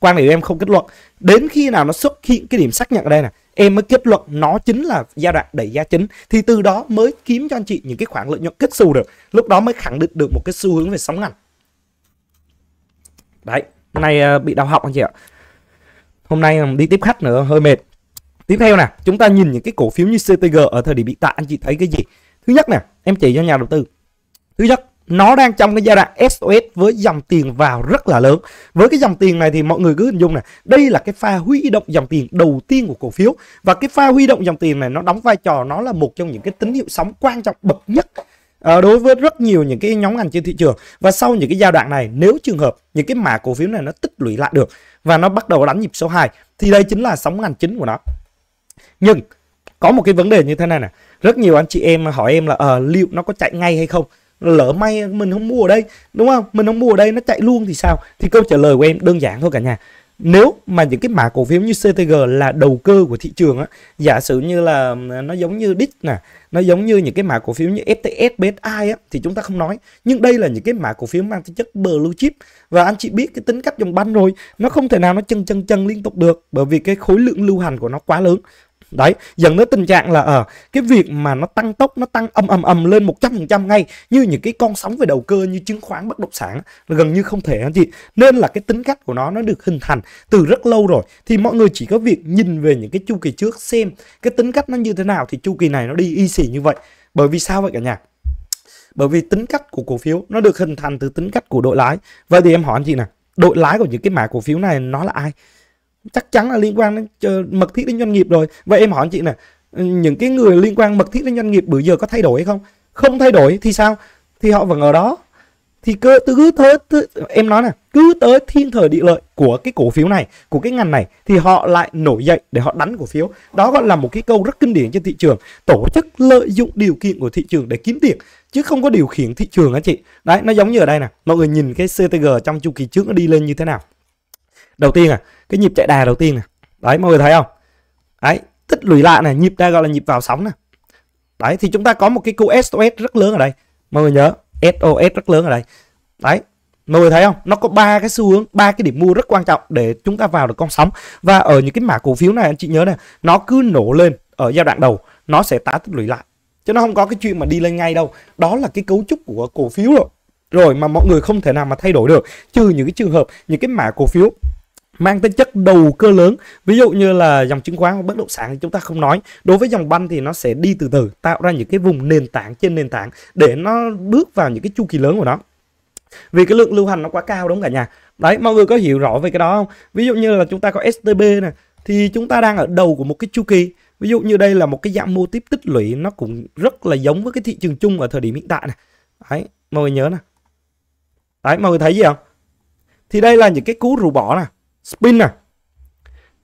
quan điểm em không kết luận đến khi nào nó xuất hiện cái điểm xác nhận ở đây nè em mới kết luận nó chính là giai đoạn đẩy giá chính thì từ đó mới kiếm cho anh chị những cái khoản lợi nhuận kết xu được lúc đó mới khẳng định được một cái xu hướng về sóng ngắn. đấy hôm nay à, bị đau họng anh chị ạ hôm nay à, đi tiếp khách nữa hơi mệt tiếp theo nè chúng ta nhìn những cái cổ phiếu như CTG ở thời điểm bị tại anh chị thấy cái gì thứ nhất nè em chỉ cho nhà đầu tư thứ nhất nó đang trong cái giai đoạn SOS với dòng tiền vào rất là lớn. Với cái dòng tiền này thì mọi người cứ hình dung này, đây là cái pha huy động dòng tiền đầu tiên của cổ phiếu và cái pha huy động dòng tiền này nó đóng vai trò nó là một trong những cái tín hiệu sóng quan trọng bậc nhất ờ, đối với rất nhiều những cái nhóm ngành trên thị trường và sau những cái giai đoạn này nếu trường hợp những cái mã cổ phiếu này nó tích lũy lại được và nó bắt đầu đánh nhịp số 2 thì đây chính là sóng ngành chính của nó nhưng có một cái vấn đề như thế này nè rất nhiều anh chị em hỏi em là à, liệu nó có chạy ngay hay không lỡ may mình không mua ở đây đúng không mình không mua ở đây nó chạy luôn thì sao thì câu trả lời của em đơn giản thôi cả nhà nếu mà những cái mã cổ phiếu như CTG là đầu cơ của thị trường á giả sử như là à, nó giống như DIX nè nó giống như những cái mã cổ phiếu như FTS, BSI á thì chúng ta không nói nhưng đây là những cái mã cổ phiếu mang tính chất blue chip và anh chị biết cái tính cách dòng banh rồi nó không thể nào nó chân chân chân liên tục được bởi vì cái khối lượng lưu hành của nó quá lớn đấy dẫn tới tình trạng là ở ờ, à, cái việc mà nó tăng tốc nó tăng âm âm âm lên 100% ngay như những cái con sóng về đầu cơ như chứng khoán bất động sản là gần như không thể anh chị nên là cái tính cách của nó nó được hình thành từ rất lâu rồi thì mọi người chỉ có việc nhìn về những cái chu kỳ trước xem cái tính cách nó như thế nào thì chu kỳ này nó đi y xì như vậy bởi vì sao vậy cả nhà bởi vì tính cách của cổ phiếu nó được hình thành từ tính cách của đội lái vậy thì em hỏi anh chị nè đội lái của những cái mã cổ phiếu này nó là ai chắc chắn là liên quan đến mật thiết đến doanh nghiệp rồi vậy em hỏi anh chị nè những cái người liên quan mật thiết đến doanh nghiệp bữa giờ có thay đổi hay không không thay đổi thì sao thì họ vẫn ở đó thì cứ cứ tới em nói nè cứ tới thiên thời địa lợi của cái cổ phiếu này của cái ngành này thì họ lại nổi dậy để họ đánh cổ phiếu đó gọi là một cái câu rất kinh điển trên thị trường tổ chức lợi dụng điều kiện của thị trường để kiếm tiền chứ không có điều khiển thị trường anh chị đấy nó giống như ở đây nè mọi người nhìn cái ctg trong chu kỳ trước nó đi lên như thế nào đầu tiên à cái nhịp chạy đà đầu tiên này đấy mọi người thấy không đấy tích lũy lại này nhịp ra gọi là nhịp vào sóng này đấy thì chúng ta có một cái cú SOS rất lớn ở đây mọi người nhớ SOS rất lớn ở đây đấy mọi người thấy không nó có ba cái xu hướng ba cái điểm mua rất quan trọng để chúng ta vào được con sóng và ở những cái mã cổ phiếu này anh chị nhớ này nó cứ nổ lên ở giai đoạn đầu nó sẽ tá tích lũy lại chứ nó không có cái chuyện mà đi lên ngay đâu đó là cái cấu trúc của cổ phiếu rồi rồi mà mọi người không thể nào mà thay đổi được trừ những cái trường hợp những cái mã cổ phiếu mang tính chất đầu cơ lớn ví dụ như là dòng chứng khoán hoặc bất động sản thì chúng ta không nói đối với dòng banh thì nó sẽ đi từ từ tạo ra những cái vùng nền tảng trên nền tảng để nó bước vào những cái chu kỳ lớn của nó vì cái lượng lưu hành nó quá cao đúng không cả nhà đấy mọi người có hiểu rõ về cái đó không ví dụ như là chúng ta có stb này thì chúng ta đang ở đầu của một cái chu kỳ ví dụ như đây là một cái dạng mô tiếp tích lũy nó cũng rất là giống với cái thị trường chung ở thời điểm hiện tại này đấy mọi người nhớ nè đấy mọi người thấy gì không thì đây là những cái cú rủ bỏ nè spin nè à?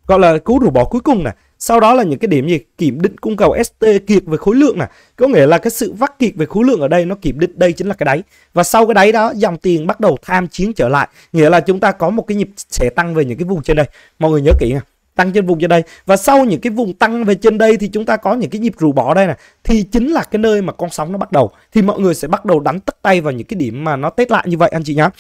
gọi là cú rủ bỏ cuối cùng nè à? sau đó là những cái điểm gì kiểm định cung cầu ST kiệt về khối lượng nè à? có nghĩa là cái sự vắt kiệt về khối lượng ở đây nó kiểm định đây chính là cái đáy và sau cái đáy đó dòng tiền bắt đầu tham chiến trở lại nghĩa là chúng ta có một cái nhịp sẽ tăng về những cái vùng trên đây mọi người nhớ kỹ nha tăng trên vùng trên đây và sau những cái vùng tăng về trên đây thì chúng ta có những cái nhịp rủ bỏ đây nè thì chính là cái nơi mà con sóng nó bắt đầu thì mọi người sẽ bắt đầu đánh tất tay vào những cái điểm mà nó tết lại như vậy anh chị nhá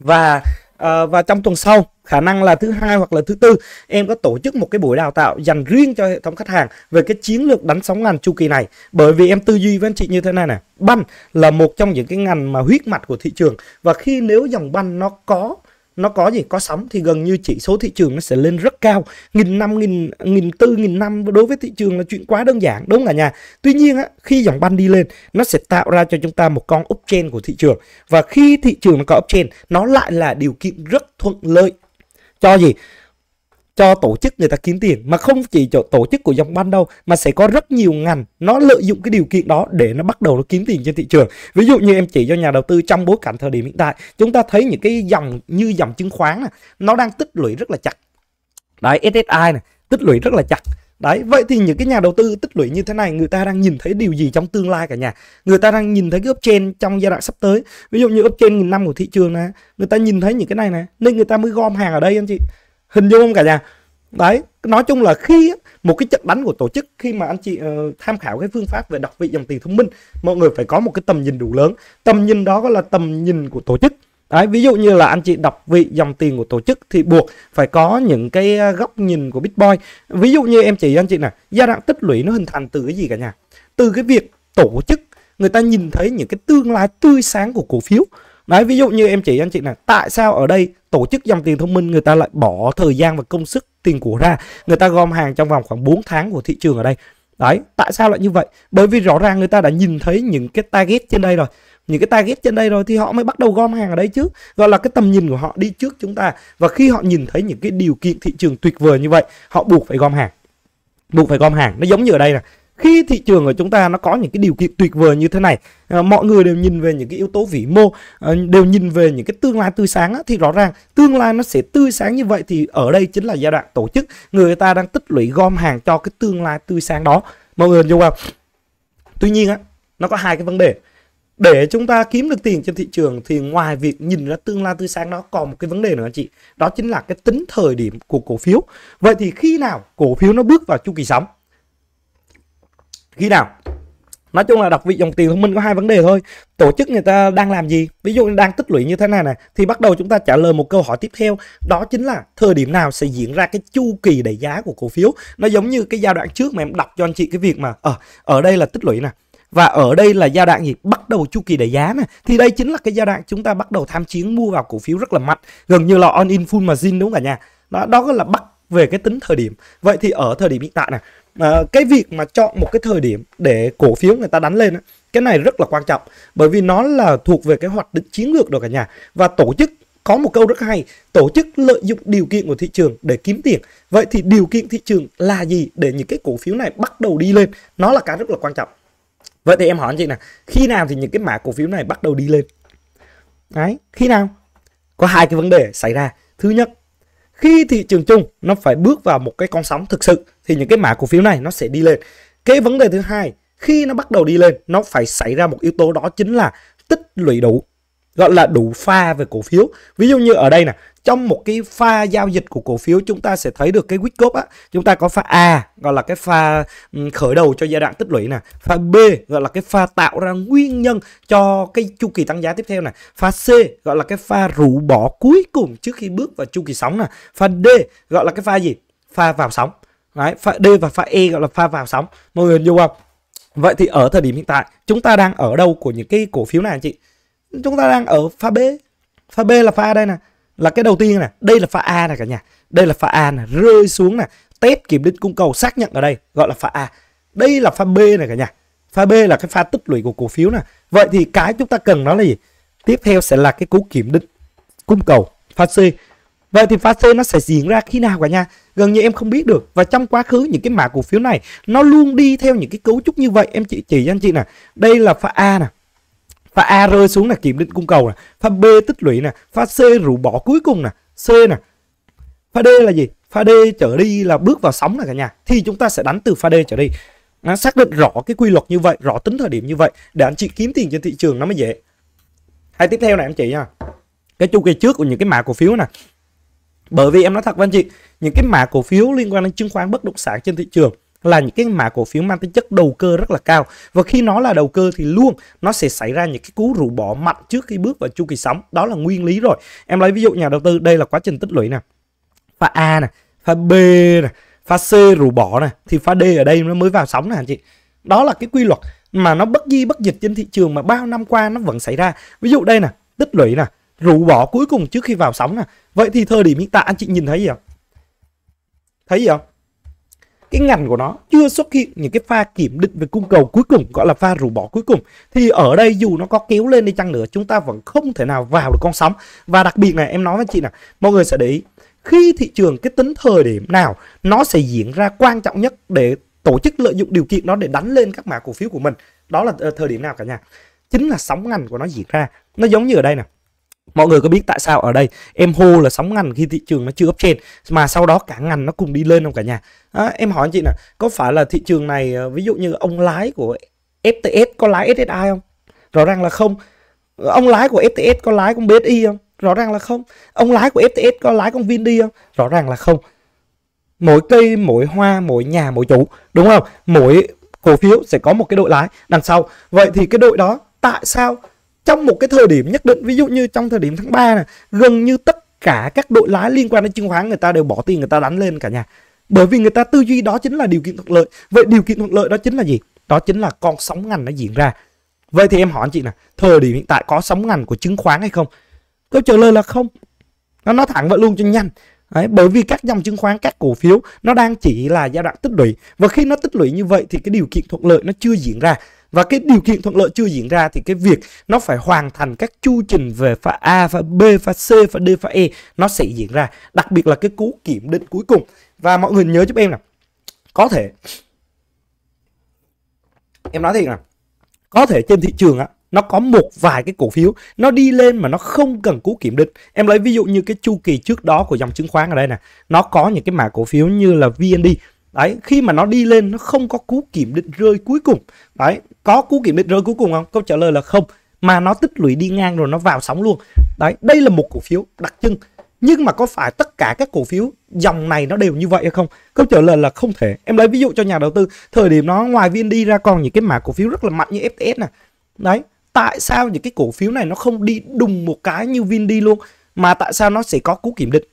và À, và trong tuần sau khả năng là thứ hai hoặc là thứ tư em có tổ chức một cái buổi đào tạo dành riêng cho hệ thống khách hàng về cái chiến lược đánh sóng ngành chu kỳ này bởi vì em tư duy với anh chị như thế này nè banh là một trong những cái ngành mà huyết mạch của thị trường và khi nếu dòng banh nó có nó có gì có sóng thì gần như chỉ số thị trường nó sẽ lên rất cao nghìn năm nghìn nghìn tư nghìn năm đối với thị trường là chuyện quá đơn giản đúng cả nhà tuy nhiên á, khi dòng banh đi lên nó sẽ tạo ra cho chúng ta một con trên của thị trường và khi thị trường nó có trên nó lại là điều kiện rất thuận lợi cho gì cho tổ chức người ta kiếm tiền mà không chỉ cho tổ chức của dòng ban đâu mà sẽ có rất nhiều ngành nó lợi dụng cái điều kiện đó để nó bắt đầu nó kiếm tiền trên thị trường ví dụ như em chỉ cho nhà đầu tư trong bối cảnh thời điểm hiện tại chúng ta thấy những cái dòng như dòng chứng khoán này, nó đang tích lũy rất là chặt đấy SSI này tích lũy rất là chặt Đấy, vậy thì những cái nhà đầu tư tích lũy như thế này người ta đang nhìn thấy điều gì trong tương lai cả nhà? Người ta đang nhìn thấy cái uptrend trong giai đoạn sắp tới. Ví dụ như uptrend nghìn năm của thị trường này, người ta nhìn thấy những cái này này, nên người ta mới gom hàng ở đây anh chị hình dung không cả nhà đấy nói chung là khi một cái trận đánh của tổ chức khi mà anh chị uh, tham khảo cái phương pháp về đọc vị dòng tiền thông minh mọi người phải có một cái tầm nhìn đủ lớn tầm nhìn đó là tầm nhìn của tổ chức Đấy, ví dụ như là anh chị đọc vị dòng tiền của tổ chức thì buộc phải có những cái ờ, góc nhìn của Bitcoin. Ví dụ như em chỉ anh chị này, giai đoạn tích lũy nó hình thành từ cái gì cả nhà? Từ cái việc tổ chức người ta nhìn thấy những cái tương lai tươi sáng của cổ phiếu Đấy, ví dụ như em chỉ anh chị này, tại sao ở đây tổ chức dòng tiền thông minh người ta lại bỏ thời gian và công sức tiền của ra, người ta gom hàng trong vòng khoảng 4 tháng của thị trường ở đây. Đấy, tại sao lại như vậy? Bởi vì rõ ràng người ta đã nhìn thấy những cái target trên đây rồi. Những cái target trên đây rồi thì họ mới bắt đầu gom hàng ở đây chứ. Gọi là cái tầm nhìn của họ đi trước chúng ta. Và khi họ nhìn thấy những cái điều kiện thị trường tuyệt vời như vậy, họ buộc phải gom hàng. Buộc phải gom hàng. Nó giống như ở đây nè khi thị trường ở chúng ta nó có những cái điều kiện tuyệt vời như thế này ờ, mọi người đều nhìn về những cái yếu tố vĩ mô ờ, đều nhìn về những cái tương lai tươi sáng thì rõ ràng tương lai nó sẽ tươi sáng như vậy thì ở đây chính là giai đoạn tổ chức người ta đang tích lũy gom hàng cho cái tương lai tươi sáng đó mọi người hiểu không tuy nhiên á nó có hai cái vấn đề để chúng ta kiếm được tiền trên thị trường thì ngoài việc nhìn ra tương lai tươi sáng đó còn một cái vấn đề nữa chị đó chính là cái tính thời điểm của cổ phiếu vậy thì khi nào cổ phiếu nó bước vào chu kỳ sóng khi nào nói chung là đọc vị dòng tiền thông minh có hai vấn đề thôi tổ chức người ta đang làm gì ví dụ đang tích lũy như thế này này thì bắt đầu chúng ta trả lời một câu hỏi tiếp theo đó chính là thời điểm nào sẽ diễn ra cái chu kỳ đẩy giá của cổ phiếu nó giống như cái giai đoạn trước mà em đọc cho anh chị cái việc mà ở ờ, à, ở đây là tích lũy nè và ở đây là giai đoạn gì bắt đầu chu kỳ đẩy giá này thì đây chính là cái giai đoạn chúng ta bắt đầu tham chiến mua vào cổ phiếu rất là mạnh gần như là on in full margin đúng không cả nhà đó đó là bắt về cái tính thời điểm vậy thì ở thời điểm hiện tại này à, cái việc mà chọn một cái thời điểm để cổ phiếu người ta đánh lên á, cái này rất là quan trọng bởi vì nó là thuộc về cái hoạch định chiến lược rồi cả nhà và tổ chức có một câu rất hay tổ chức lợi dụng điều kiện của thị trường để kiếm tiền vậy thì điều kiện thị trường là gì để những cái cổ phiếu này bắt đầu đi lên nó là cái rất là quan trọng vậy thì em hỏi anh chị nè khi nào thì những cái mã cổ phiếu này bắt đầu đi lên đấy khi nào có hai cái vấn đề xảy ra thứ nhất khi thị trường chung nó phải bước vào một cái con sóng thực sự thì những cái mã cổ phiếu này nó sẽ đi lên cái vấn đề thứ hai khi nó bắt đầu đi lên nó phải xảy ra một yếu tố đó chính là tích lũy đủ gọi là đủ pha về cổ phiếu ví dụ như ở đây nè trong một cái pha giao dịch của cổ phiếu chúng ta sẽ thấy được cái Wickup á chúng ta có pha A gọi là cái pha khởi đầu cho giai đoạn tích lũy nè pha B gọi là cái pha tạo ra nguyên nhân cho cái chu kỳ tăng giá tiếp theo nè pha C gọi là cái pha rũ bỏ cuối cùng trước khi bước vào chu kỳ sóng nè pha D gọi là cái pha gì pha vào sóng Đấy, pha D và pha E gọi là pha vào sóng mọi người hiểu không vậy thì ở thời điểm hiện tại chúng ta đang ở đâu của những cái cổ phiếu này anh chị chúng ta đang ở pha B pha B là pha đây nè là cái đầu tiên này, đây là pha A này cả nhà đây là pha A nè rơi xuống này, test kiểm định cung cầu xác nhận ở đây gọi là pha A đây là pha B này cả nhà pha B là cái pha tích lũy của cổ phiếu này, vậy thì cái chúng ta cần đó là gì tiếp theo sẽ là cái cú kiểm định cung cầu pha C Vậy thì pha C nó sẽ diễn ra khi nào cả nhà? Gần như em không biết được. Và trong quá khứ những cái mã cổ phiếu này nó luôn đi theo những cái cấu trúc như vậy. Em chỉ chỉ cho anh chị nè. Đây là pha A nè pha A rơi xuống là kiểm định cung cầu nè pha B tích lũy nè pha C rủ bỏ cuối cùng nè C nè pha D là gì pha D trở đi là bước vào sóng nè cả nhà thì chúng ta sẽ đánh từ pha D trở đi nó xác định rõ cái quy luật như vậy rõ tính thời điểm như vậy để anh chị kiếm tiền trên thị trường nó mới dễ hay tiếp theo này anh chị nha cái chu kỳ trước của những cái mã cổ phiếu nè bởi vì em nói thật với anh chị những cái mã cổ phiếu liên quan đến chứng khoán bất động sản trên thị trường là những cái mã cổ phiếu mang tính chất đầu cơ rất là cao và khi nó là đầu cơ thì luôn nó sẽ xảy ra những cái cú rủ bỏ mạnh trước khi bước vào chu kỳ sóng đó là nguyên lý rồi em lấy ví dụ nhà đầu tư đây là quá trình tích lũy nè pha A nè pha B nè pha C rủ bỏ nè thì pha D ở đây nó mới vào sóng nè anh chị đó là cái quy luật mà nó bất di bất dịch trên thị trường mà bao năm qua nó vẫn xảy ra ví dụ đây nè tích lũy nè rủ bỏ cuối cùng trước khi vào sóng nè vậy thì thời điểm hiện tại anh chị nhìn thấy gì không thấy gì không cái ngành của nó chưa xuất hiện những cái pha kiểm định về cung cầu cuối cùng gọi là pha rủ bỏ cuối cùng thì ở đây dù nó có kéo lên đi chăng nữa chúng ta vẫn không thể nào vào được con sóng và đặc biệt này em nói với chị là mọi người sẽ để ý khi thị trường cái tính thời điểm nào nó sẽ diễn ra quan trọng nhất để tổ chức lợi dụng điều kiện đó để đánh lên các mã cổ phiếu của mình đó là ờ, thời điểm nào cả nhà chính là sóng ngành của nó diễn ra nó giống như ở đây nè mọi người có biết tại sao ở đây em hô là sóng ngành khi thị trường nó chưa up trên mà sau đó cả ngành nó cùng đi lên không cả nhà à, em hỏi anh chị nè có phải là thị trường này ờ, ví dụ như ông lái của FTS có lái SSI không rõ ràng là không ông lái của FTS có lái con BSI không rõ ràng là không ông lái của FTS có lái con đi không rõ ràng là không mỗi cây mỗi hoa mỗi nhà mỗi chủ đúng không mỗi cổ phiếu sẽ có một cái đội lái đằng sau vậy thì cái đội đó tại sao trong một cái thời điểm nhất định ví dụ như trong thời điểm tháng 3 này gần như tất cả các đội lái liên quan đến chứng khoán người ta đều bỏ tiền người ta đánh lên cả nhà bởi vì người ta tư duy đó chính là điều kiện thuận lợi vậy điều kiện thuận lợi đó chính là gì đó chính là con sóng ngành nó diễn ra vậy thì em hỏi anh chị nè thời điểm hiện tại có sóng ngành của chứng khoán hay không câu trả lời là không nó nói thẳng vậy luôn cho nhanh Đấy, bởi vì các dòng chứng khoán, các cổ phiếu nó đang chỉ là giai đoạn tích lũy và khi nó tích lũy như vậy thì cái điều kiện thuận lợi nó chưa diễn ra và cái điều kiện thuận lợi chưa diễn ra thì cái việc nó phải hoàn thành các chu trình về pha A, pha B, pha C, pha D, pha E nó sẽ diễn ra. Đặc biệt là cái cú kiểm định cuối cùng. Và mọi người nhớ giúp em nào. Có thể em nói thiệt nào. Có thể trên thị trường á nó có một vài cái cổ phiếu nó đi lên mà nó không cần cú kiểm định em lấy ví dụ như cái chu kỳ trước đó của dòng chứng khoán ở đây nè nó có những cái mã cổ phiếu như là VND đấy khi mà nó đi lên nó không có cú kiểm định rơi cuối cùng đấy có cú kiểm định rơi cuối cùng không câu trả lời là không mà nó tích lũy đi ngang rồi nó vào sóng luôn đấy đây là một cổ phiếu đặc trưng nhưng mà có phải tất cả các cổ phiếu dòng này nó đều như vậy hay không? Câu trả lời là không thể. Em lấy ví dụ cho nhà đầu tư, thời điểm nó ngoài viên đi ra còn những cái mã cổ phiếu rất là mạnh như FTS này. Đấy, tại sao những cái cổ phiếu này nó không đi đùng một cái như Vin đi luôn mà tại sao nó sẽ có cú kiểm định?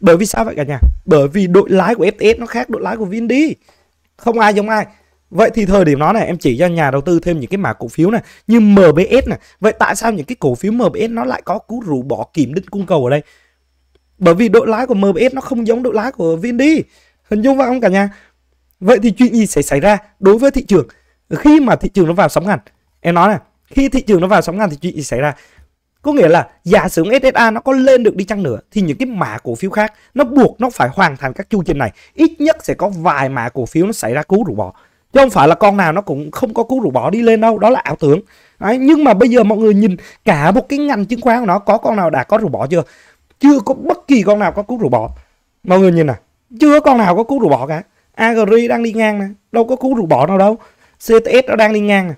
bởi vì sao vậy cả nhà bởi vì đội lái của FTS nó khác đội lái của Vindy không ai giống ai Vậy thì thời điểm đó này em chỉ cho nhà đầu tư thêm những cái mã cổ phiếu này như MBS này. Vậy tại sao những cái cổ phiếu MBS nó lại có cú rủ bỏ kiểm định cung cầu ở đây? Bởi vì đội lái của MBS nó không giống đội lái của VND. Hình dung vào không cả nhà? Vậy thì chuyện gì sẽ xảy ra đối với thị trường? Khi mà thị trường nó vào sóng ngắn, em nói này, khi thị trường nó vào sóng ngắn thì chuyện gì xảy ra? có nghĩa là giả sử SSA nó có lên được đi chăng nữa thì những cái mã cổ phiếu khác nó buộc nó phải hoàn thành các chu trình này ít nhất sẽ có vài mã cổ phiếu nó xảy ra cú rủ bỏ chứ không phải là con nào nó cũng không có cú rủ bỏ đi lên đâu đó là ảo tưởng Đấy, nhưng mà bây giờ mọi người nhìn cả một cái ngành chứng khoán của nó có con nào đã có rủ bỏ chưa chưa có bất kỳ con nào có cú rủ bỏ mọi người nhìn nè chưa con nào có cú rủ bỏ cả agri đang đi ngang nè đâu có cú rủ bỏ nào đâu cts nó đang đi ngang nè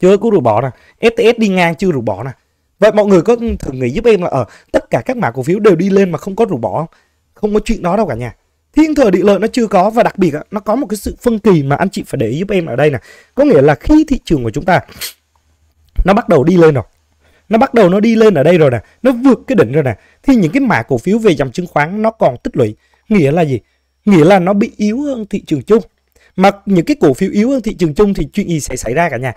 chưa cú rủ bỏ nè fts đi ngang chưa rủ bỏ nè Vậy mọi người có thường nghĩ giúp em là ở ờ, tất cả các mã cổ phiếu đều đi lên mà không có rủ bỏ không? Không có chuyện đó đâu cả nhà. Thiên thời địa lợi nó chưa có và đặc biệt nó có một cái sự phân kỳ mà anh chị phải để ý giúp em ở đây nè. Có nghĩa là khi thị trường của chúng ta nó bắt đầu đi lên rồi. Nó bắt đầu nó đi lên ở đây rồi nè, nó vượt cái đỉnh rồi nè thì những cái mã cổ phiếu về dòng chứng khoán nó còn tích lũy. Nghĩa là gì? Nghĩa là nó bị yếu hơn thị trường chung. Mà những cái cổ phiếu yếu hơn thị trường chung thì chuyện gì sẽ xảy ra cả nhà?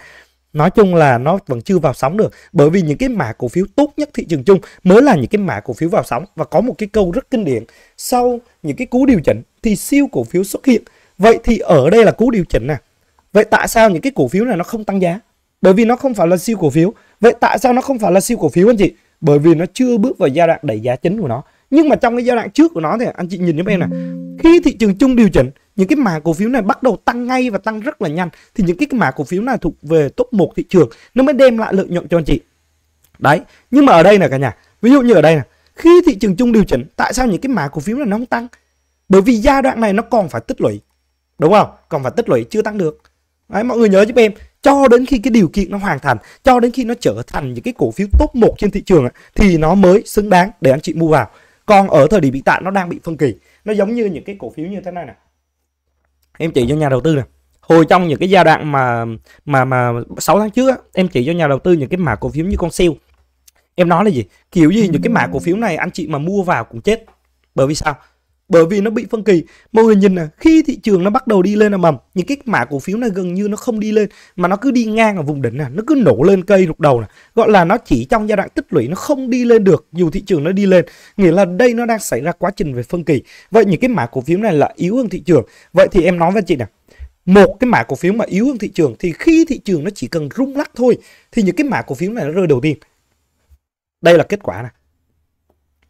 nói chung là nó vẫn chưa vào sóng được bởi vì những cái mã cổ phiếu tốt nhất thị trường chung mới là những cái mã cổ phiếu vào sóng và có một cái câu rất kinh điển sau những cái cú điều chỉnh thì siêu cổ phiếu xuất hiện vậy thì ở đây là cú điều chỉnh nè vậy tại sao những cái cổ phiếu này nó không tăng giá bởi vì nó không phải là siêu cổ phiếu vậy tại sao nó không phải là siêu cổ phiếu anh chị bởi vì nó chưa bước vào giai đoạn đẩy giá chính của nó nhưng mà trong cái giai đoạn trước của nó thì anh chị nhìn giúp em nè khi thị trường chung điều chỉnh những cái mã cổ phiếu này bắt đầu tăng ngay và tăng rất là nhanh thì những cái mã cổ phiếu này thuộc về top 1 thị trường nó mới đem lại lợi nhuận cho anh chị đấy nhưng mà ở đây nè cả nhà ví dụ như ở đây nè khi thị trường chung điều chỉnh tại sao những cái mã cổ phiếu này nó không tăng bởi vì giai đoạn này nó còn phải tích lũy đúng không còn phải tích lũy chưa tăng được đấy mọi người nhớ giúp em cho đến khi cái điều kiện nó hoàn thành cho đến khi nó trở thành những cái cổ phiếu top 1 trên thị trường thì nó mới xứng đáng để anh chị mua vào còn ở thời điểm hiện tại nó đang bị phân kỳ nó giống như những cái cổ phiếu như thế này nè em chỉ cho nhà đầu tư này hồi trong những cái giai đoạn mà mà mà 6 tháng trước á, em chỉ cho nhà đầu tư những cái mã cổ phiếu như con siêu em nói là gì kiểu gì những cái mã cổ phiếu này anh chị mà mua vào cũng chết bởi vì sao bởi vì nó bị phân kỳ Mọi người nhìn là khi thị trường nó bắt đầu đi lên là mầm những cái mã cổ phiếu này gần như nó không đi lên mà nó cứ đi ngang ở vùng đỉnh này, nó cứ nổ lên cây rục đầu này, gọi là nó chỉ trong giai đoạn tích lũy nó không đi lên được dù thị trường nó đi lên nghĩa là đây nó đang xảy ra quá trình về phân kỳ vậy những cái mã cổ phiếu này là yếu hơn thị trường vậy thì em nói với chị nè một cái mã cổ phiếu mà yếu hơn thị trường thì khi thị trường nó chỉ cần rung lắc thôi thì những cái mã cổ phiếu này nó rơi đầu tiên đây là kết quả này.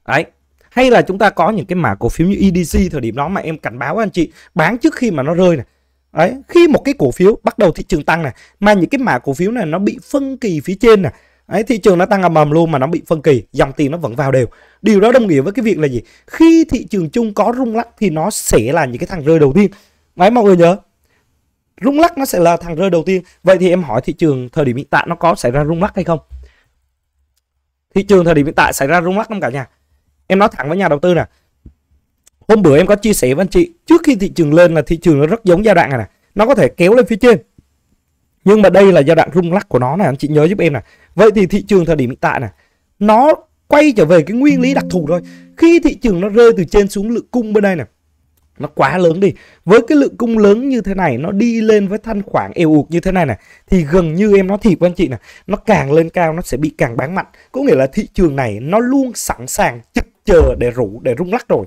đấy hay là chúng ta có những cái mã cổ phiếu như EDC thời điểm đó mà em cảnh báo anh chị bán trước khi mà nó rơi này Đấy, khi một cái cổ phiếu bắt đầu thị trường tăng này mà những cái mã cổ phiếu này nó bị phân kỳ phía trên này Đấy, thị trường nó tăng ầm ầm luôn mà nó bị phân kỳ, dòng tiền nó vẫn vào đều. Điều đó đồng nghĩa với cái việc là gì? Khi thị trường chung có rung lắc thì nó sẽ là những cái thằng rơi đầu tiên. Đấy mọi người nhớ. Rung lắc nó sẽ là thằng rơi đầu tiên. Vậy thì em hỏi thị trường thời điểm hiện tại nó có xảy ra rung lắc hay không? Thị trường thời điểm hiện tại xảy ra rung lắc không cả nhà? em nói thẳng với nhà đầu tư nè hôm bữa em có chia sẻ với anh chị trước khi thị trường lên là thị trường nó rất giống giai đoạn này nè nó có thể kéo lên phía trên nhưng mà đây là giai đoạn rung lắc của nó này anh chị nhớ giúp em nè. vậy thì thị trường thời điểm hiện tại nè, nó quay trở về cái nguyên lý đặc thù thôi khi thị trường nó rơi từ trên xuống lượng cung bên đây nè, nó quá lớn đi với cái lượng cung lớn như thế này nó đi lên với thanh khoản eo ụt như thế này nè, thì gần như em nói thiệt với anh chị nè, nó càng lên cao nó sẽ bị càng bán mạnh có nghĩa là thị trường này nó luôn sẵn sàng trực chờ để rủ để rung lắc rồi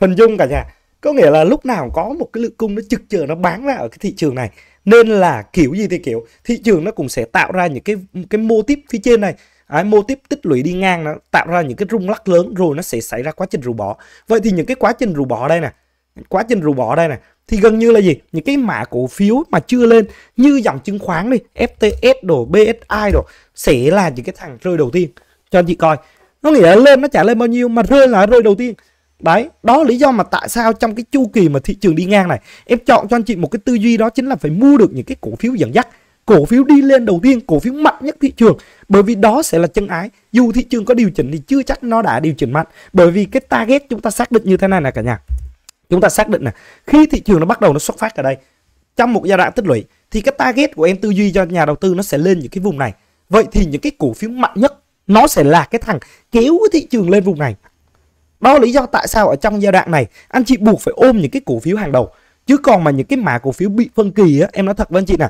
hình dung cả nhà có nghĩa là lúc nào có một cái lượng cung nó trực chờ nó bán ra ở cái thị trường này nên là kiểu gì thì kiểu thị trường nó cũng sẽ tạo ra những cái cái mô tiếp phía trên này Đấy, mô tiếp tích lũy đi ngang nó tạo ra những cái rung lắc lớn rồi nó sẽ xảy ra quá trình rủ bỏ vậy thì những cái quá trình rủ bỏ đây nè quá trình rủ bỏ đây nè thì gần như là gì những cái mã cổ phiếu mà chưa lên như dòng chứng khoán đi FTS đồ BSI đồ sẽ là những cái thằng rơi đầu tiên cho anh chị coi nó nghĩa lên nó trả lên bao nhiêu mà rơi là rơi đầu tiên đấy đó lý do mà tại sao trong cái chu kỳ mà thị trường đi ngang này em chọn cho anh chị một cái tư duy đó chính là phải mua được những cái cổ phiếu dẫn dắt cổ phiếu đi lên đầu tiên cổ phiếu mạnh nhất thị trường bởi vì đó sẽ là chân ái dù thị trường có điều chỉnh thì chưa chắc nó đã điều chỉnh mạnh bởi vì cái target chúng ta xác định như thế này nè cả nhà chúng ta xác định nè khi thị trường nó bắt đầu nó xuất phát ở đây trong một giai đoạn tích lũy thì cái target của em tư duy cho nhà đầu tư nó sẽ lên những cái vùng này vậy thì những cái cổ phiếu mạnh nhất nó sẽ là cái thằng kéo cái thị trường lên vùng này đó là lý do tại sao ở trong giai đoạn này anh chị buộc phải ôm những cái cổ phiếu hàng đầu chứ còn mà những cái mã cổ phiếu bị phân kỳ á em nói thật với anh chị nè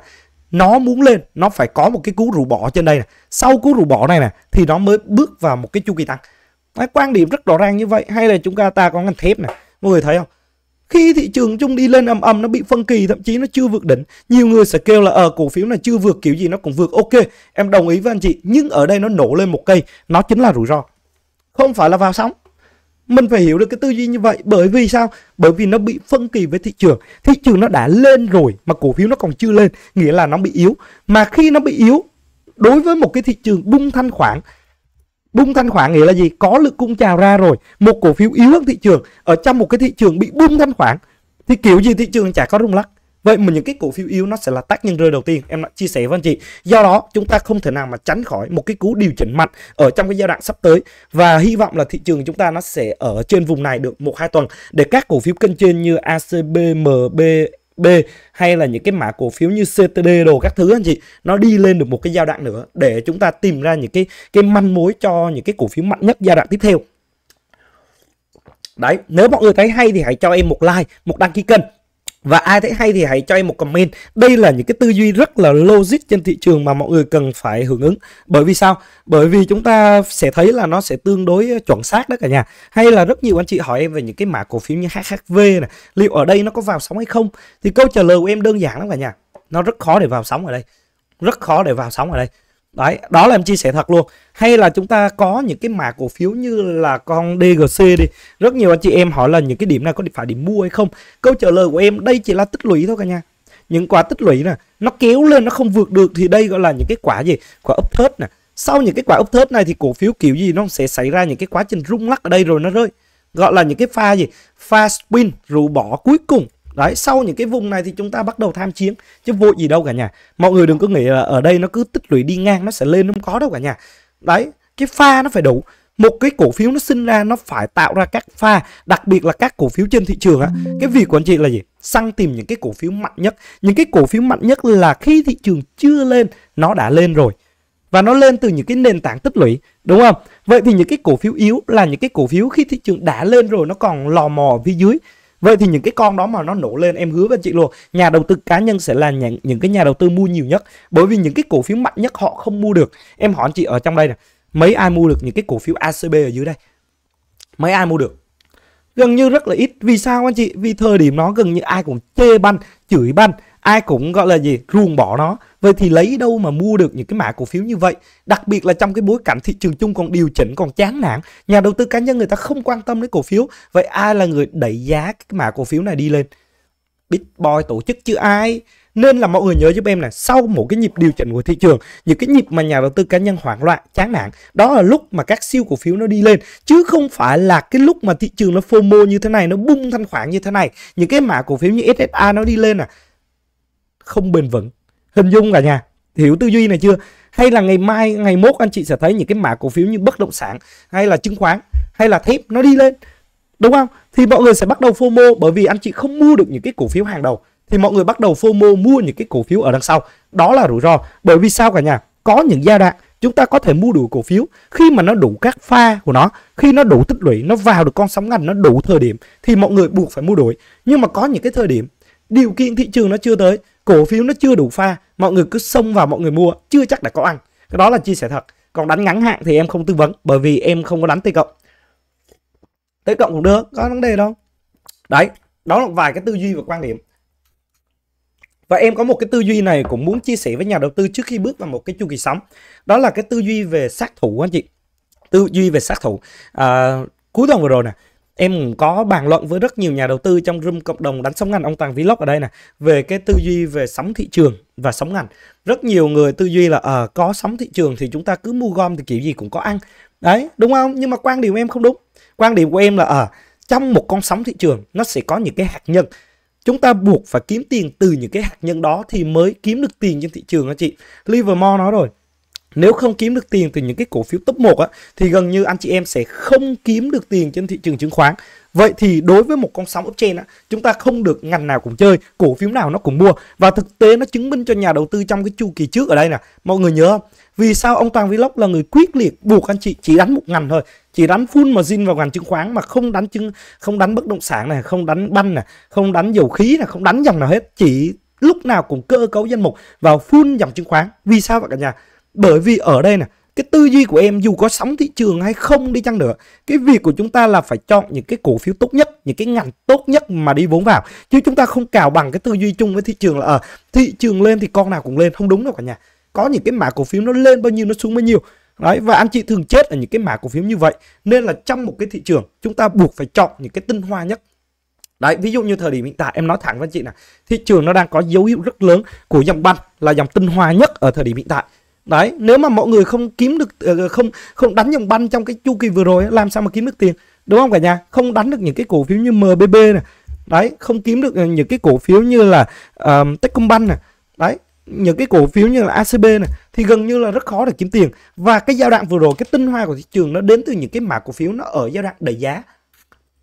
nó muốn lên nó phải có một cái cú rủ bỏ trên đây nè sau cú rủ bỏ này nè thì nó mới bước vào một cái chu kỳ tăng Đấy, quan điểm rất rõ ràng như vậy hay là chúng ta ta có ngành thép nè mọi người thấy không khi thị trường chung đi lên âm âm nó bị phân kỳ thậm chí nó chưa vượt đỉnh, nhiều người sẽ kêu là ờ cổ phiếu này chưa vượt kiểu gì nó cũng vượt. Ok, em đồng ý với anh chị, nhưng ở đây nó nổ lên một cây, nó chính là rủi ro. Không phải là vào sóng. Mình phải hiểu được cái tư duy như vậy bởi vì sao? Bởi vì nó bị phân kỳ với thị trường. Thị trường nó đã lên rồi mà cổ phiếu nó còn chưa lên, nghĩa là nó bị yếu. Mà khi nó bị yếu, đối với một cái thị trường bung thanh khoản Bung thanh khoản nghĩa là gì? Có lượng cung trào ra rồi, một cổ phiếu yếu hơn thị trường ở trong một cái thị trường bị bung thanh khoản thì kiểu gì thị trường chả có rung lắc. Vậy mà những cái cổ phiếu yếu nó sẽ là tác nhân rơi đầu tiên em đã chia sẻ với anh chị. Do đó chúng ta không thể nào mà tránh khỏi một cái cú điều chỉnh mạnh ở trong cái giai đoạn sắp tới và hy vọng là thị trường chúng ta nó sẽ ở trên vùng này được một hai tuần để các cổ phiếu kênh trên như ACB, MB, B hay là những cái mã cổ phiếu như CTD đồ các thứ anh chị nó đi lên được một cái giai đoạn nữa để chúng ta tìm ra những cái cái manh mối cho những cái cổ phiếu mạnh nhất giai đoạn tiếp theo đấy nếu mọi người thấy hay thì hãy cho em một like một đăng ký kênh và ai thấy hay thì hãy cho em một comment đây là những cái tư duy rất là logic trên thị trường mà mọi người cần phải hưởng ứng bởi vì sao bởi vì chúng ta sẽ thấy là nó sẽ tương đối chuẩn xác đó cả nhà hay là rất nhiều anh chị hỏi em về những cái mã cổ phiếu như HHV này liệu ở đây nó có vào sóng hay không thì câu trả lời của em đơn giản lắm cả nhà nó rất khó để vào sóng ở đây rất khó để vào sóng ở đây Đấy, đó là em chia sẻ thật luôn. Hay là chúng ta có những cái mã cổ phiếu như là con DGC đi. Rất nhiều anh chị em hỏi là những cái điểm này có phải điểm mua hay không? Câu trả lời của em đây chỉ là tích lũy thôi cả nhà. Những quả tích lũy nè, nó kéo lên nó không vượt được thì đây gọi là những cái quả gì? Quả up thớt nè. Sau những cái quả up thớt này thì cổ phiếu kiểu gì nó sẽ xảy ra những cái quá trình rung lắc ở đây rồi nó rơi. Gọi là những cái pha gì? Pha spin rủ bỏ cuối cùng Đấy, sau những cái vùng này thì chúng ta bắt đầu tham chiến chứ vội gì đâu cả nhà. Mọi người đừng có nghĩ là ở đây nó cứ tích lũy đi ngang nó sẽ lên không có đâu cả nhà. Đấy, cái pha nó phải đủ một cái cổ phiếu nó sinh ra nó phải tạo ra các pha đặc biệt là các cổ phiếu trên thị trường á cái việc của anh chị là gì săn tìm những cái cổ phiếu mạnh nhất những cái cổ phiếu mạnh nhất là khi thị trường chưa lên nó đã lên rồi và nó lên từ những cái nền tảng tích lũy đúng không vậy thì những cái cổ phiếu yếu là những cái cổ phiếu khi thị trường đã lên rồi nó còn lò mò phía dưới Vậy thì những cái con đó mà nó nổ lên em hứa với anh chị luôn, nhà đầu tư cá nhân sẽ là những những cái nhà đầu tư mua nhiều nhất bởi vì những cái cổ phiếu mạnh nhất họ không mua được. Em hỏi anh chị ở trong đây nè, mấy ai mua được những cái cổ phiếu ACB ở dưới đây? Mấy ai mua được? Gần như rất là ít. Vì sao anh chị? Vì thời điểm nó gần như ai cũng chê banh, chửi banh, ai cũng gọi là gì? ruồng bỏ nó Vậy thì lấy đâu mà mua được những cái mã cổ phiếu như vậy? Đặc biệt là trong cái bối cảnh thị trường chung còn điều chỉnh còn chán nản, nhà đầu tư cá nhân người ta không quan tâm đến cổ phiếu. Vậy ai là người đẩy giá cái mã cổ phiếu này đi lên? Bitboy tổ chức chứ ai? Nên là mọi người nhớ giúp em là sau một cái nhịp điều chỉnh của thị trường, những cái nhịp mà nhà đầu tư cá nhân hoảng loạn, chán nản, đó là lúc mà các siêu cổ phiếu nó đi lên, chứ không phải là cái lúc mà thị trường nó FOMO như thế này, nó bung thanh khoản như thế này, những cái mã cổ phiếu như SSA nó đi lên à, không bền vững hình dung cả nhà hiểu tư duy này chưa hay là ngày mai ngày mốt anh chị sẽ thấy những cái mã cổ phiếu như bất động sản hay là chứng khoán hay là thép nó đi lên đúng không thì mọi người sẽ bắt đầu fomo bởi vì anh chị không mua được những cái cổ phiếu hàng đầu thì mọi người bắt đầu fomo mua những cái cổ phiếu ở đằng sau đó là rủi ro bởi vì sao cả nhà có những giai đoạn chúng ta có thể mua đủ cổ phiếu khi mà nó đủ các pha của nó khi nó đủ tích lũy nó vào được con sóng ngành nó đủ thời điểm thì mọi người buộc phải mua đuổi nhưng mà có những cái thời điểm điều kiện thị trường nó chưa tới cổ phiếu nó chưa đủ pha mọi người cứ xông vào mọi người mua chưa chắc đã có ăn cái đó là chia sẻ thật còn đánh ngắn hạn thì em không tư vấn bởi vì em không có đánh tây cộng tây cộng cũng được có vấn đề đâu đấy đó là vài cái tư duy và quan điểm và em có một cái tư duy này cũng muốn chia sẻ với nhà đầu tư trước khi bước vào một cái chu kỳ sóng đó là cái tư duy về sát thủ anh chị tư duy về sát thủ à, cuối tuần vừa rồi nè em có bàn luận với rất nhiều nhà đầu tư trong room cộng đồng đánh sóng ngành ông Toàn Vlog ở đây nè về cái tư duy về sóng thị trường và sóng ngành rất nhiều người tư duy là à, có sóng thị trường thì chúng ta cứ mua gom thì kiểu gì cũng có ăn đấy đúng không nhưng mà quan điểm của em không đúng quan điểm của em là ở ờ, à, trong một con sóng thị trường nó sẽ có những cái hạt nhân chúng ta buộc phải kiếm tiền từ những cái hạt nhân đó thì mới kiếm được tiền trên thị trường đó chị Livermore nói rồi nếu không kiếm được tiền từ những cái cổ phiếu top 1 á, thì gần như anh chị em sẽ không kiếm được tiền trên thị trường chứng khoán. Vậy thì đối với một con sóng uptrend á, chúng ta không được ngành nào cũng chơi, cổ phiếu nào nó cũng mua. Và thực tế nó chứng minh cho nhà đầu tư trong cái chu kỳ trước ở đây nè. Mọi người nhớ không? Vì sao ông Toàn Vlog là người quyết liệt buộc anh chị chỉ đánh một ngành thôi, chỉ đánh full margin vào ngành chứng khoán mà không đánh chứng không đánh bất động sản này, không đánh banh này, không đánh dầu khí này, không đánh dòng nào hết, chỉ lúc nào cũng cơ cấu danh mục vào full dòng chứng khoán. Vì sao vậy cả nhà? Bởi vì ở đây nè, cái tư duy của em dù có sóng thị trường hay không đi chăng nữa cái việc của chúng ta là phải chọn những cái cổ phiếu tốt nhất những cái ngành tốt nhất mà đi vốn vào chứ chúng ta không cào bằng cái tư duy chung với thị trường là ở ờ, thị trường lên thì con nào cũng lên không đúng đâu cả nhà có những cái mã cổ phiếu nó lên bao nhiêu nó xuống bao nhiêu đấy và anh chị thường chết ở những cái mã cổ phiếu như vậy nên là trong một cái thị trường chúng ta buộc phải chọn những cái tinh hoa nhất Đấy, ví dụ như thời điểm hiện tại em nói thẳng với anh chị nè thị trường nó đang có dấu hiệu rất lớn của dòng banh là dòng tinh hoa nhất ở thời điểm hiện tại đấy nếu mà mọi người không kiếm được ờ, ờ, không không đánh dòng banh trong cái chu kỳ vừa rồi làm sao mà kiếm được tiền đúng không cả nhà không đánh được những cái cổ phiếu như MBB này đấy không kiếm được ờ, những cái cổ phiếu như là um, Techcombank này đấy những cái cổ phiếu như là ACB này thì gần như là rất khó để kiếm tiền và cái giai đoạn vừa rồi cái tinh hoa của thị trường nó đến từ những cái mã cổ phiếu nó ở giai đoạn đẩy giá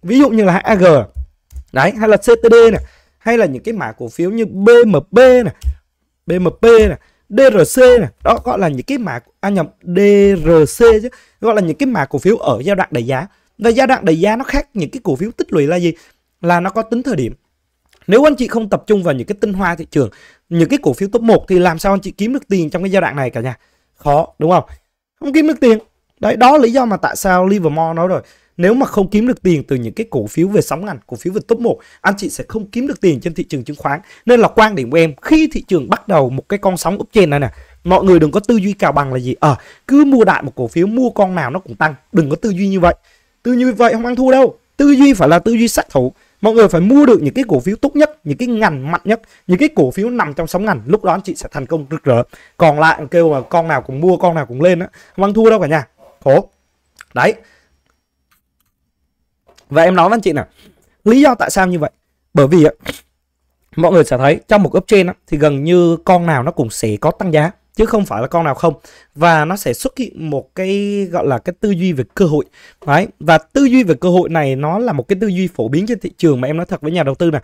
ví dụ như là ag đấy hay là CTD này hay là những cái mã cổ phiếu như BMP này BMP này DRC này đó gọi là những cái mã à nhầm DRC chứ gọi là những cái mã cổ phiếu ở giai đoạn đẩy giá và giai đoạn đẩy giá nó khác những cái cổ phiếu tích lũy là gì là nó có tính thời điểm nếu anh chị không tập trung vào những cái tinh hoa thị trường những cái cổ phiếu top 1 thì làm sao anh chị kiếm được tiền trong cái giai đoạn này cả nhà khó đúng không không kiếm được tiền đấy đó lý do mà tại sao Livermore nói rồi nếu mà không kiếm được tiền từ những cái cổ phiếu về sóng ngành cổ phiếu về top 1 anh chị sẽ không kiếm được tiền trên thị trường chứng khoán nên là quan điểm của em khi thị trường bắt đầu một cái con sóng uptrend này nè mọi người đừng có tư duy cào bằng là gì ờ à, cứ mua đại một cổ phiếu mua con nào nó cũng tăng đừng có tư duy như vậy tư duy như vậy không ăn thua đâu tư duy phải là tư duy sát thủ mọi người phải mua được những cái cổ phiếu tốt nhất những cái ngành mạnh nhất những cái cổ phiếu nằm trong sóng ngành lúc đó anh chị sẽ thành công rực rỡ còn lại kêu mà con nào cũng mua con nào cũng lên á không ăn thua đâu cả nhà khổ đấy và em nói với anh chị nào lý do tại sao như vậy bởi vì mọi người sẽ thấy trong một uptrend thì gần như con nào nó cũng sẽ có tăng giá chứ không phải là con nào không và nó sẽ xuất hiện một cái gọi là cái tư duy về cơ hội đấy và tư duy về cơ hội này nó là một cái tư duy phổ biến trên thị trường mà em nói thật với nhà đầu tư nè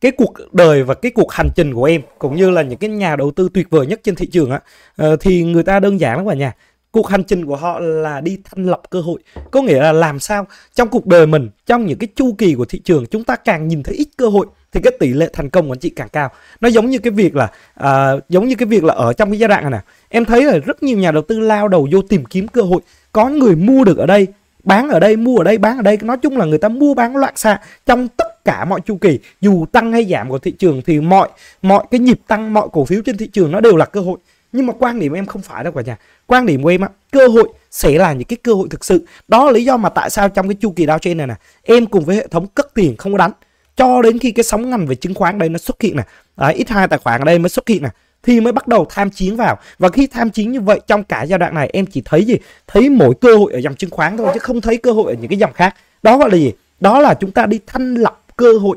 cái cuộc đời và cái cuộc hành trình của em cũng như là những cái nhà đầu tư tuyệt vời nhất trên thị trường á ờ, thì người ta đơn giản lắm cả nhà cuộc hành trình của họ là đi thanh lọc cơ hội có nghĩa là làm sao trong cuộc đời mình trong những cái chu kỳ của thị trường chúng ta càng nhìn thấy ít cơ hội thì cái tỷ lệ thành công của anh chị càng cao nó giống như cái việc là à, giống như cái việc là ở trong cái giai đoạn này nè em thấy là rất nhiều nhà đầu tư lao đầu vô tìm kiếm cơ hội có người mua được ở đây bán ở đây mua ở đây bán ở đây nói chung là người ta mua bán loạn xạ trong tất cả mọi chu kỳ dù tăng hay giảm của thị trường thì mọi mọi cái nhịp tăng mọi cổ phiếu trên thị trường nó đều là cơ hội nhưng mà quan điểm em không phải đâu cả nhà quan điểm của em á cơ hội sẽ là những cái cơ hội thực sự đó là lý do mà tại sao trong cái chu kỳ đao trên này nè em cùng với hệ thống cất tiền không có đánh cho đến khi cái sóng ngành về chứng khoán đây nó xuất hiện nè à, ít hai tài khoản ở đây mới xuất hiện nè thì mới bắt đầu tham chiến vào và khi tham chiến như vậy trong cả giai đoạn này em chỉ thấy gì thấy mỗi cơ hội ở dòng chứng khoán thôi chứ không thấy cơ hội ở những cái dòng khác đó gọi là gì đó là chúng ta đi thanh lọc cơ hội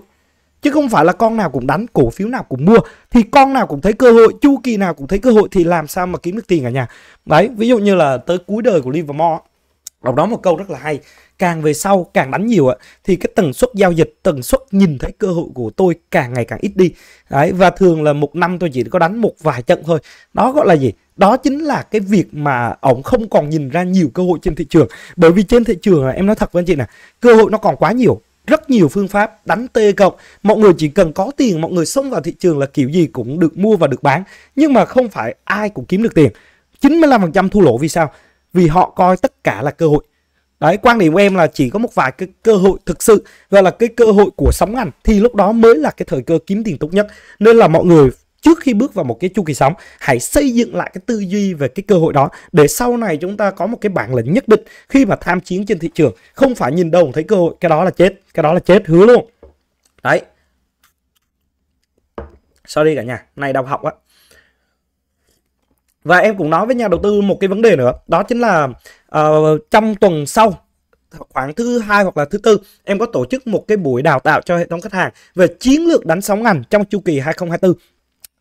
chứ không phải là con nào cũng đánh cổ phiếu nào cũng mua thì con nào cũng thấy cơ hội chu kỳ nào cũng thấy cơ hội thì làm sao mà kiếm được tiền cả nhà đấy ví dụ như là tới cuối đời của Livermore đọc đó một câu rất là hay càng về sau càng đánh nhiều ạ thì cái tần suất giao dịch tần suất nhìn thấy cơ hội của tôi càng ngày càng ít đi đấy và thường là một năm tôi chỉ có đánh một vài trận thôi đó gọi là gì đó chính là cái việc mà ổng không còn nhìn ra nhiều cơ hội trên thị trường bởi vì trên thị trường em nói thật với anh chị nè cơ hội nó còn quá nhiều rất nhiều phương pháp đánh tê cộng mọi người chỉ cần có tiền mọi người xông vào thị trường là kiểu gì cũng được mua và được bán nhưng mà không phải ai cũng kiếm được tiền 95% thua lỗ vì sao vì họ coi tất cả là cơ hội đấy quan điểm của em là chỉ có một vài cái cơ hội thực sự và là cái cơ hội của sóng ngành thì lúc đó mới là cái thời cơ kiếm tiền tốt nhất nên là mọi người trước khi bước vào một cái chu kỳ sóng hãy xây dựng lại cái tư duy về cái cơ hội đó để sau này chúng ta có một cái bản lĩnh nhất định khi mà tham chiến trên thị trường không phải nhìn đâu thấy cơ hội cái đó là chết cái đó là chết hứa luôn đấy sorry cả nhà này đọc học á và em cũng nói với nhà đầu tư một cái vấn đề nữa đó chính là uh, trong tuần sau khoảng thứ hai hoặc là thứ tư em có tổ chức một cái buổi đào tạo cho hệ thống khách hàng về chiến lược đánh sóng ngành trong chu kỳ 2024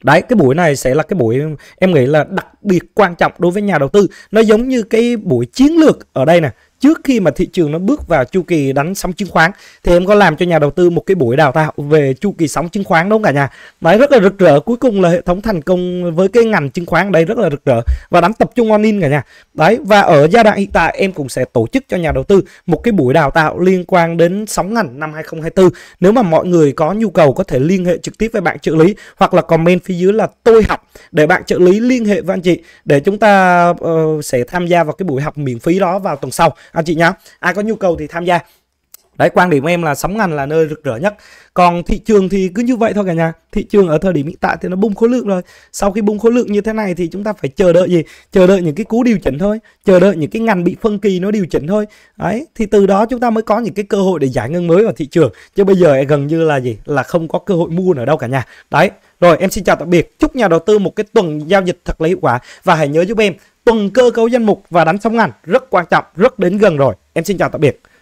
Đấy, cái buổi này sẽ là cái buổi em nghĩ là đặc biệt quan trọng đối với nhà đầu tư. Nó giống như cái buổi chiến lược ở đây nè trước khi mà thị trường nó bước vào chu kỳ đánh sóng chứng khoán thì em có làm cho nhà đầu tư một cái buổi đào tạo về chu kỳ sóng chứng khoán đúng không cả nhà đấy rất là rực rỡ cuối cùng là hệ thống thành công với cái ngành chứng khoán đây rất là rực rỡ và đánh tập trung online cả nhà đấy và ở giai đoạn hiện tại em cũng sẽ tổ chức cho nhà đầu tư một cái buổi đào tạo liên quan đến sóng ngành năm 2024 nếu mà mọi người có nhu cầu có thể liên hệ trực tiếp với bạn trợ lý hoặc là comment phía dưới là tôi học để bạn trợ lý liên hệ với anh chị để chúng ta uh, sẽ tham gia vào cái buổi học miễn phí đó vào tuần sau anh chị nhá ai có nhu cầu thì tham gia Đấy quan điểm em là sóng ngành là nơi rực rỡ nhất Còn thị trường thì cứ như vậy thôi cả nhà Thị trường ở thời điểm hiện tại thì nó bung khối lượng rồi Sau khi bung khối lượng như thế này thì chúng ta phải chờ đợi gì Chờ đợi những cái cú điều chỉnh thôi Chờ đợi những cái ngành bị phân kỳ nó điều chỉnh thôi Đấy thì từ đó chúng ta mới có những cái cơ hội để giải ngân mới vào thị trường Chứ bây giờ gần như là gì Là không có cơ hội mua nữa đâu cả nhà Đấy rồi em xin chào tạm biệt, chúc nhà đầu tư một cái tuần giao dịch thật là hiệu quả và hãy nhớ giúp em tuần cơ cấu danh mục và đánh sóng ngành rất quan trọng, rất đến gần rồi. Em xin chào tạm biệt.